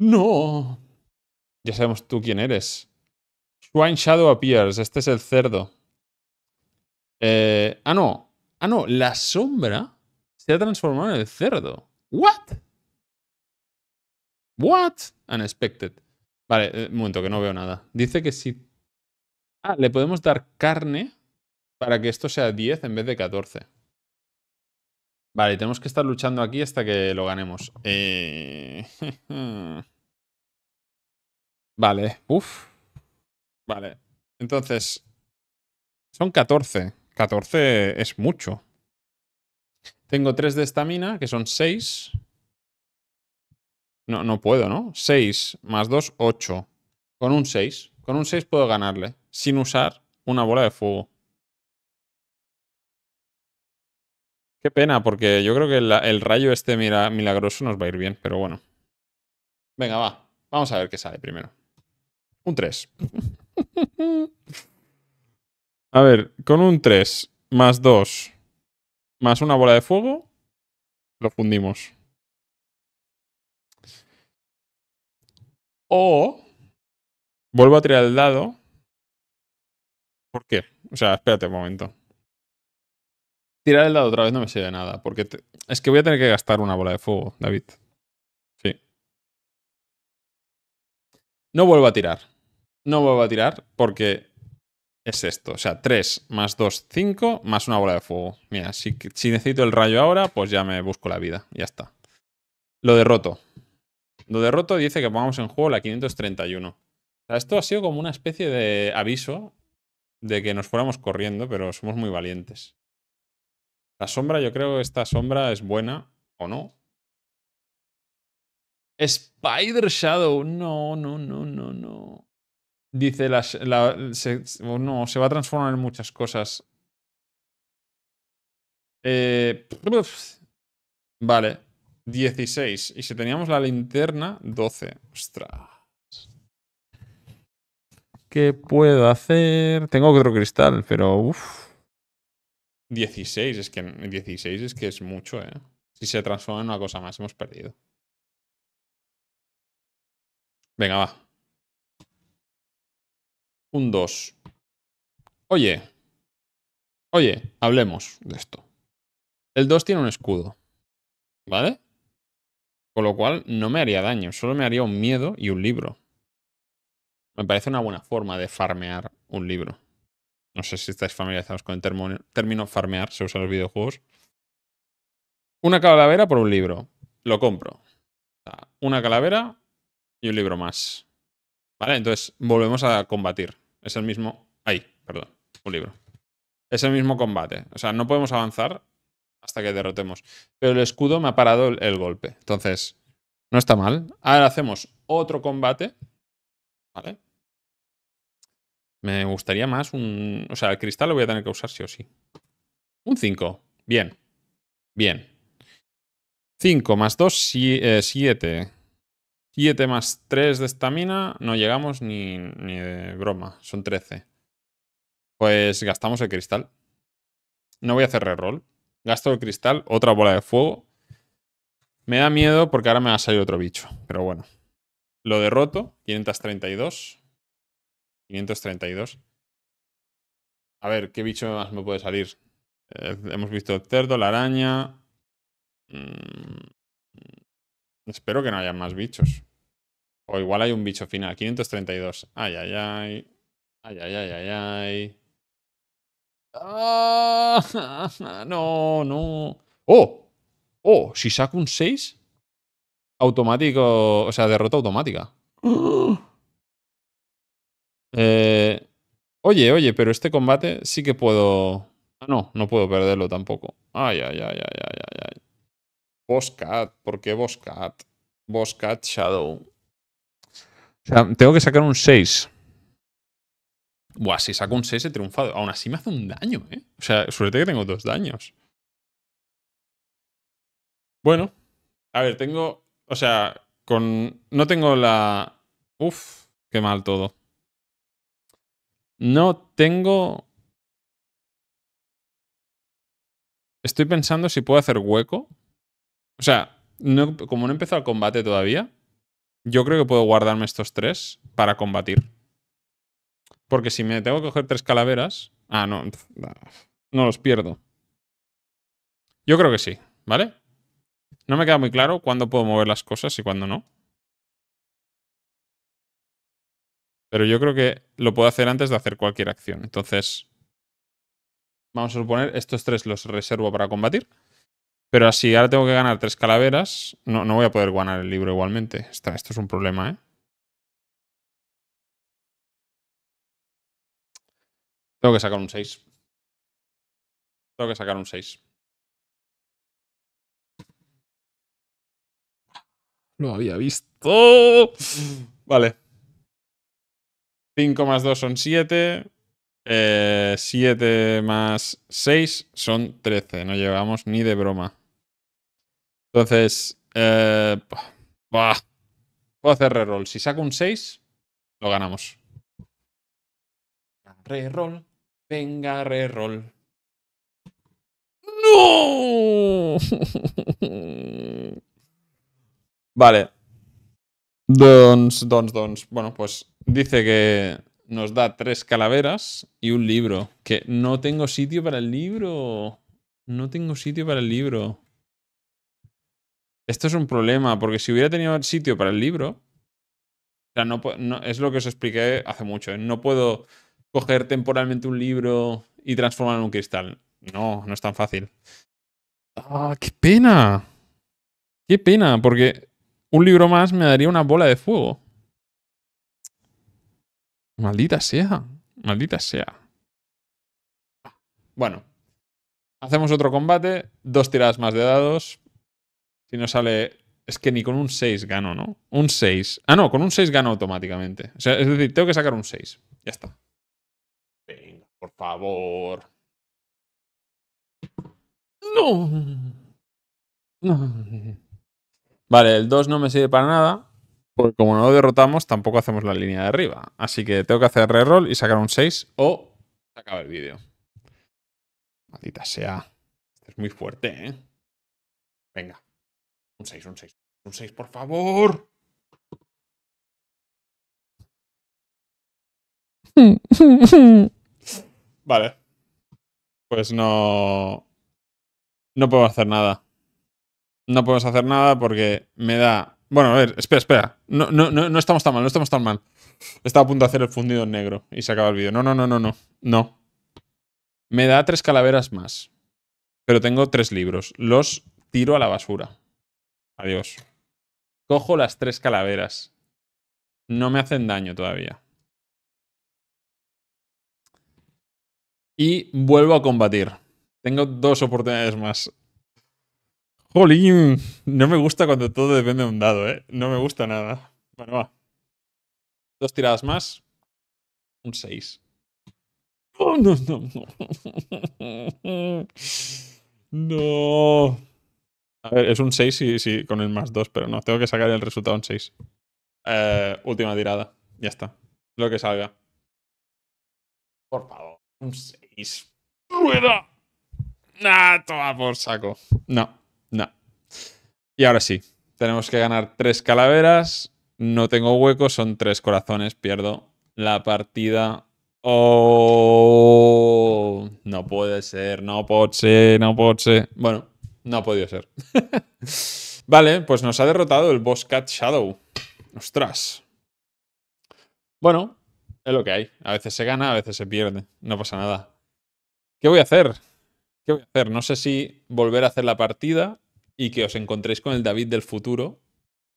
¡No! Ya sabemos tú quién eres. Swine Shadow Appears. Este es el cerdo. Eh, ah, no. Ah, no. La sombra se ha transformado en el cerdo. ¿What? What? Unexpected. Vale, eh, un momento, que no veo nada. Dice que si... Ah, le podemos dar carne para que esto sea 10 en vez de 14. Vale, tenemos que estar luchando aquí hasta que lo ganemos. Eh... vale, uff. Vale, entonces... Son 14. 14 es mucho. Tengo 3 de estamina, que son 6. No, no puedo, ¿no? 6 más 2, 8. Con un 6. Con un 6 puedo ganarle. Sin usar una bola de fuego. Qué pena, porque yo creo que el, el rayo este milagroso nos va a ir bien, pero bueno. Venga, va. Vamos a ver qué sale primero. Un 3. a ver, con un 3 más 2 más una bola de fuego, lo fundimos. O vuelvo a tirar el dado. ¿Por qué? O sea, espérate un momento. Tirar el dado otra vez no me sirve de nada, porque es que voy a tener que gastar una bola de fuego, David. Sí. No vuelvo a tirar. No vuelvo a tirar porque es esto. O sea, 3 más 2, 5 más una bola de fuego. Mira, si, si necesito el rayo ahora, pues ya me busco la vida. Ya está. Lo derroto. Lo derroto dice que pongamos en juego la 531. O sea, esto ha sido como una especie de aviso de que nos fuéramos corriendo, pero somos muy valientes. La sombra, yo creo que esta sombra es buena o no. Spider Shadow, no, no, no, no, no. Dice la, la no, se va a transformar en muchas cosas. Eh, vale. 16. Y si teníamos la linterna, 12. Ostras. ¿Qué puedo hacer? Tengo otro cristal, pero uff. 16, es que 16 es que es mucho, ¿eh? Si se transforma en una cosa más, hemos perdido. Venga, va. Un 2. Oye. Oye, hablemos de esto. El 2 tiene un escudo. ¿Vale? Con lo cual no me haría daño, solo me haría un miedo y un libro. Me parece una buena forma de farmear un libro. No sé si estáis familiarizados con el término farmear, se usa en los videojuegos. Una calavera por un libro. Lo compro. Una calavera y un libro más. ¿Vale? Entonces volvemos a combatir. Es el mismo... Ahí, perdón. Un libro. Es el mismo combate. O sea, no podemos avanzar hasta que derrotemos. Pero el escudo me ha parado el, golpe. Entonces, no está mal. Ahora hacemos otro combate. ¿Vale? Me gustaría más un... O sea, el cristal lo voy a tener que usar sí o sí. Un 5. Bien. Bien. 5 más 2, 7. 7 más 3 de estamina. No llegamos ni, ni de broma. Son 13. Pues gastamos el cristal. No voy a hacer reroll. Gasto el cristal, otra bola de fuego. Me da miedo porque ahora me va a salir otro bicho, pero bueno. Lo derroto, 532. 532. A ver, ¿qué bicho más me puede salir? Eh, hemos visto el cerdo, la araña. Mm, espero que no haya más bichos. O igual hay un bicho final. 532. Ay, ay, ay. Ay, ay, ay, ay, ay. Ah, no, no. Oh, oh, si saco un 6, automático, o sea, derrota automática. Eh, oye, oye, pero este combate sí que puedo... no, no puedo perderlo tampoco. Ay, ay, ay, ay, ay, ay. ay. Boscat, ¿por qué Boscat? Boscat Shadow. O sea, tengo que sacar un 6. Buah, si saco un 6 he triunfado. Aún así me hace un daño, ¿eh? O sea, suerte que tengo dos daños. Bueno. A ver, tengo... O sea, con... No tengo la... Uf, qué mal todo. No tengo... Estoy pensando si puedo hacer hueco. O sea, como no he empezado el combate todavía, yo creo que puedo guardarme estos tres para combatir. Porque si me tengo que coger tres calaveras... Ah, no. No los pierdo. Yo creo que sí, ¿vale? No me queda muy claro cuándo puedo mover las cosas y cuándo no. Pero yo creo que lo puedo hacer antes de hacer cualquier acción. Entonces, vamos a suponer, estos tres los reservo para combatir. Pero así, ahora tengo que ganar tres calaveras. No, no voy a poder ganar el libro igualmente. Está, esto es un problema, ¿eh? Tengo que sacar un 6. Tengo que sacar un 6. Lo había visto. Vale. 5 más 2 son 7. 7 eh, más 6 son 13. No llevamos ni de broma. Entonces, eh, bah, puedo hacer reroll. Si saco un 6, lo ganamos reroll. Venga, re-roll. ¡No! vale. Dons, dons, dons. bueno, pues dice que nos da tres calaveras y un libro. Que no tengo sitio para el libro. No tengo sitio para el libro. Esto es un problema, porque si hubiera tenido sitio para el libro... es lo que os expliqué hace mucho. ¿eh? No puedo coger temporalmente un libro y transformarlo en un cristal. No, no es tan fácil. ¡Ah, qué pena! ¡Qué pena! Porque un libro más me daría una bola de fuego. Maldita sea. Maldita sea. Bueno. Hacemos otro combate. Dos tiradas más de dados. Si no sale... Es que ni con un 6 gano, ¿no? Un 6. Ah, no, con un 6 gano automáticamente. es decir, tengo que sacar un 6. Ya está. Por favor. No. Vale, el 2 no me sirve para nada. Porque como no lo derrotamos, tampoco hacemos la línea de arriba. Así que tengo que hacer reroll y sacar un 6 o se acaba el vídeo. Maldita sea. Este es muy fuerte, ¿eh? Venga. Un 6, un 6. Un 6, por favor. Vale. Pues no. No puedo hacer nada. No podemos hacer nada porque me da. Bueno, a ver, espera, espera. No, no, no, no estamos tan mal, no estamos tan mal. Estaba a punto de hacer el fundido en negro y se acaba el vídeo. No, no, no, no, no. No. Me da tres calaveras más. Pero tengo tres libros. Los tiro a la basura. Adiós. Cojo las tres calaveras. No me hacen daño todavía. Y vuelvo a combatir. Tengo dos oportunidades más. Jolín, no me gusta cuando todo depende de un dado, ¿eh? No me gusta nada. Bueno, va. Dos tiradas más. Un 6. Oh, no, no, no. no. A ver, es un 6 y sí, con el más 2, pero no, tengo que sacar el resultado en 6. Eh, última tirada. Ya está. Lo que salga. Por favor. Un 6 rueda. Nah, toma por saco. No, no. Y ahora sí, tenemos que ganar tres calaveras. No tengo hueco, son tres corazones, pierdo la partida. Oh, no puede ser, no puede no puede Bueno, no ha podido ser. vale, pues nos ha derrotado el boss Cat Shadow. Ostras. Bueno, es lo que hay. A veces se gana, a veces se pierde. No pasa nada. ¿Qué voy a hacer? ¿Qué voy a hacer? No sé si volver a hacer la partida y que os encontréis con el David del futuro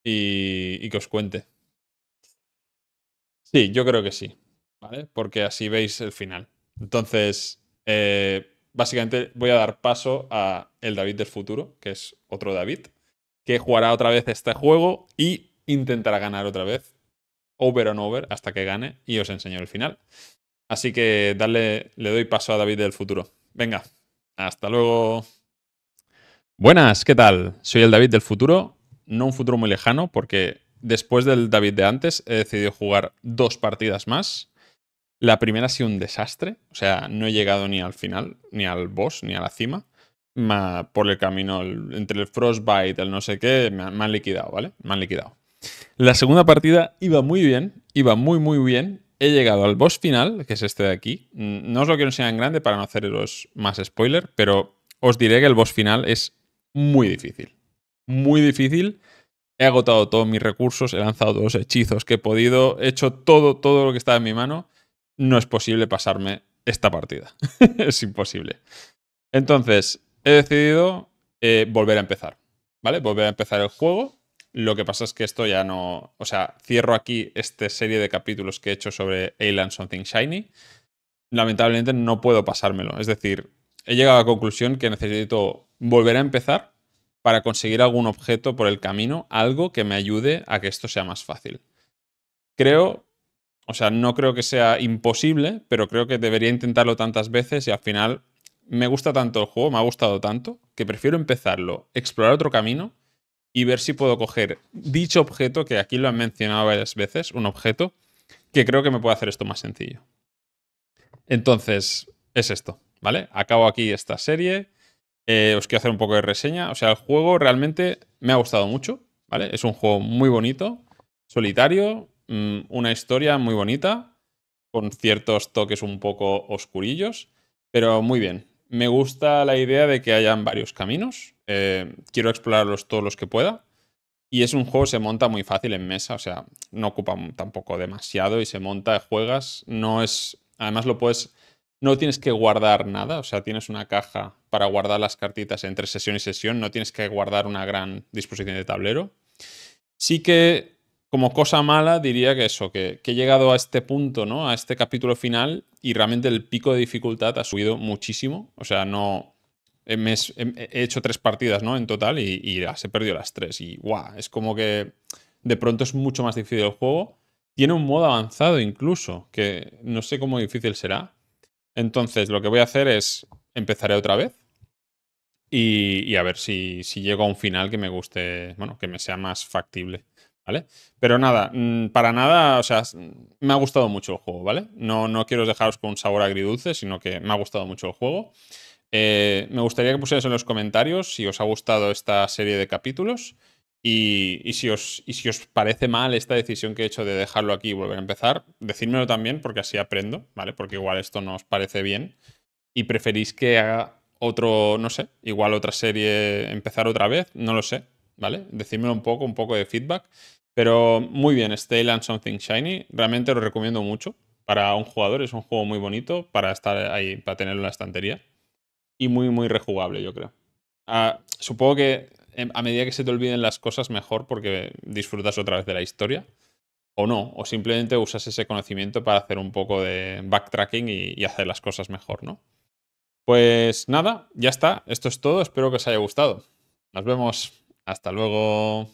y, que os cuente. Sí, yo creo que sí, ¿vale? Porque así veis el final. Entonces, eh, básicamente voy a dar paso a el David del futuro, que es otro David, que jugará otra vez este juego y intentará ganar otra vez, over and over, hasta que gane y os enseño el final. Así que darle, le doy paso a David del futuro. Venga, hasta luego. Buenas, ¿qué tal? Soy el David del futuro, no un futuro muy lejano, porque después del David de antes he decidido jugar dos partidas más. La primera ha sido un desastre, o sea, no he llegado ni al final, ni al boss, ni a la cima. por el camino, entre el Frostbite, el no sé qué, me han liquidado, ¿vale? Me han liquidado. La segunda partida iba muy bien, iba muy, muy bien, he llegado al boss final, que es este de aquí. Mm, no os lo quiero enseñar en grande para no haceros más spoiler, pero os diré que el boss final es muy difícil. Muy difícil. He agotado todos mis recursos, he lanzado todos los hechizos que he podido, he hecho todo, todo lo que estaba en mi mano. No es posible pasarme esta partida. es imposible. Entonces, he decidido eh, volver a empezar. ¿Vale? Volver a empezar el juego lo que pasa es que esto ya no. O sea, cierro aquí esta serie de capítulos que he hecho sobre Alien Something Shiny. Lamentablemente no puedo pasármelo. Es decir, he llegado a la conclusión que necesito volver a empezar para conseguir algún objeto por el camino, algo que me ayude a que esto sea más fácil. Creo, o sea, no creo que sea imposible, pero creo que debería intentarlo tantas veces y al final me gusta tanto el juego, me ha gustado tanto, que prefiero empezarlo, explorar otro camino y ver si puedo coger dicho objeto, que aquí lo han mencionado varias veces, un objeto, que creo que me puede hacer esto más sencillo. Entonces, es esto, ¿vale? Acabo aquí esta serie. Eh, os quiero hacer un poco de reseña. O sea, el juego realmente me ha gustado mucho, ¿vale? Es un juego muy bonito, solitario, mm, una historia muy bonita, con ciertos toques un poco oscurillos, pero muy bien. Me gusta la idea de que hayan varios caminos. Eh, quiero explorarlos todos los que pueda. Y es un juego se monta muy fácil en mesa, o sea, no ocupa tampoco demasiado y se monta, juegas, no es... Además lo puedes... No tienes que guardar nada, o sea, tienes una caja para guardar las cartitas entre sesión y sesión, no tienes que guardar una gran disposición de tablero. Sí que como cosa mala diría que eso, que, he llegado a este punto, ¿no? A este capítulo final y realmente el pico de dificultad ha subido muchísimo. O sea, no... Eh, eh, he, hecho tres partidas, ¿no? En total y, ya se he perdido las tres. Y guau, es como que de pronto es mucho más difícil el juego. Tiene un modo avanzado incluso, que no sé cómo difícil será. Entonces, lo que voy a hacer es empezaré otra vez y, y a ver si, si llego a un final que me guste, bueno, que me sea más factible. Pero nada, mm, para nada, o sea, me ha gustado mucho el juego, ¿vale? No, no quiero dejaros con un sabor agridulce, sino que me ha gustado mucho el juego. Eh, me gustaría que pusierais en los comentarios si os ha gustado esta serie de capítulos y, si os, y si os parece mal esta decisión que he hecho de dejarlo aquí y volver a empezar, decídmelo también porque así aprendo, ¿vale? Porque igual esto no os parece bien y preferís que haga otro, no sé, igual otra serie, empezar otra vez, no lo sé. ¿vale? Decídmelo un poco, un poco de feedback. Pero muy bien, Stale and Something Shiny, realmente lo recomiendo mucho para un jugador, es un juego muy bonito para estar ahí, para tenerlo en la estantería. Y muy, muy rejugable, yo creo. Ah, supongo que em, a medida que se te olviden las cosas, mejor porque disfrutas otra vez de la historia. O no, o simplemente usas ese conocimiento para hacer un poco de backtracking y, y hacer las cosas mejor, ¿no? Pues nada, ya está. Esto es todo. Espero que os haya gustado. Nos vemos. Hasta luego.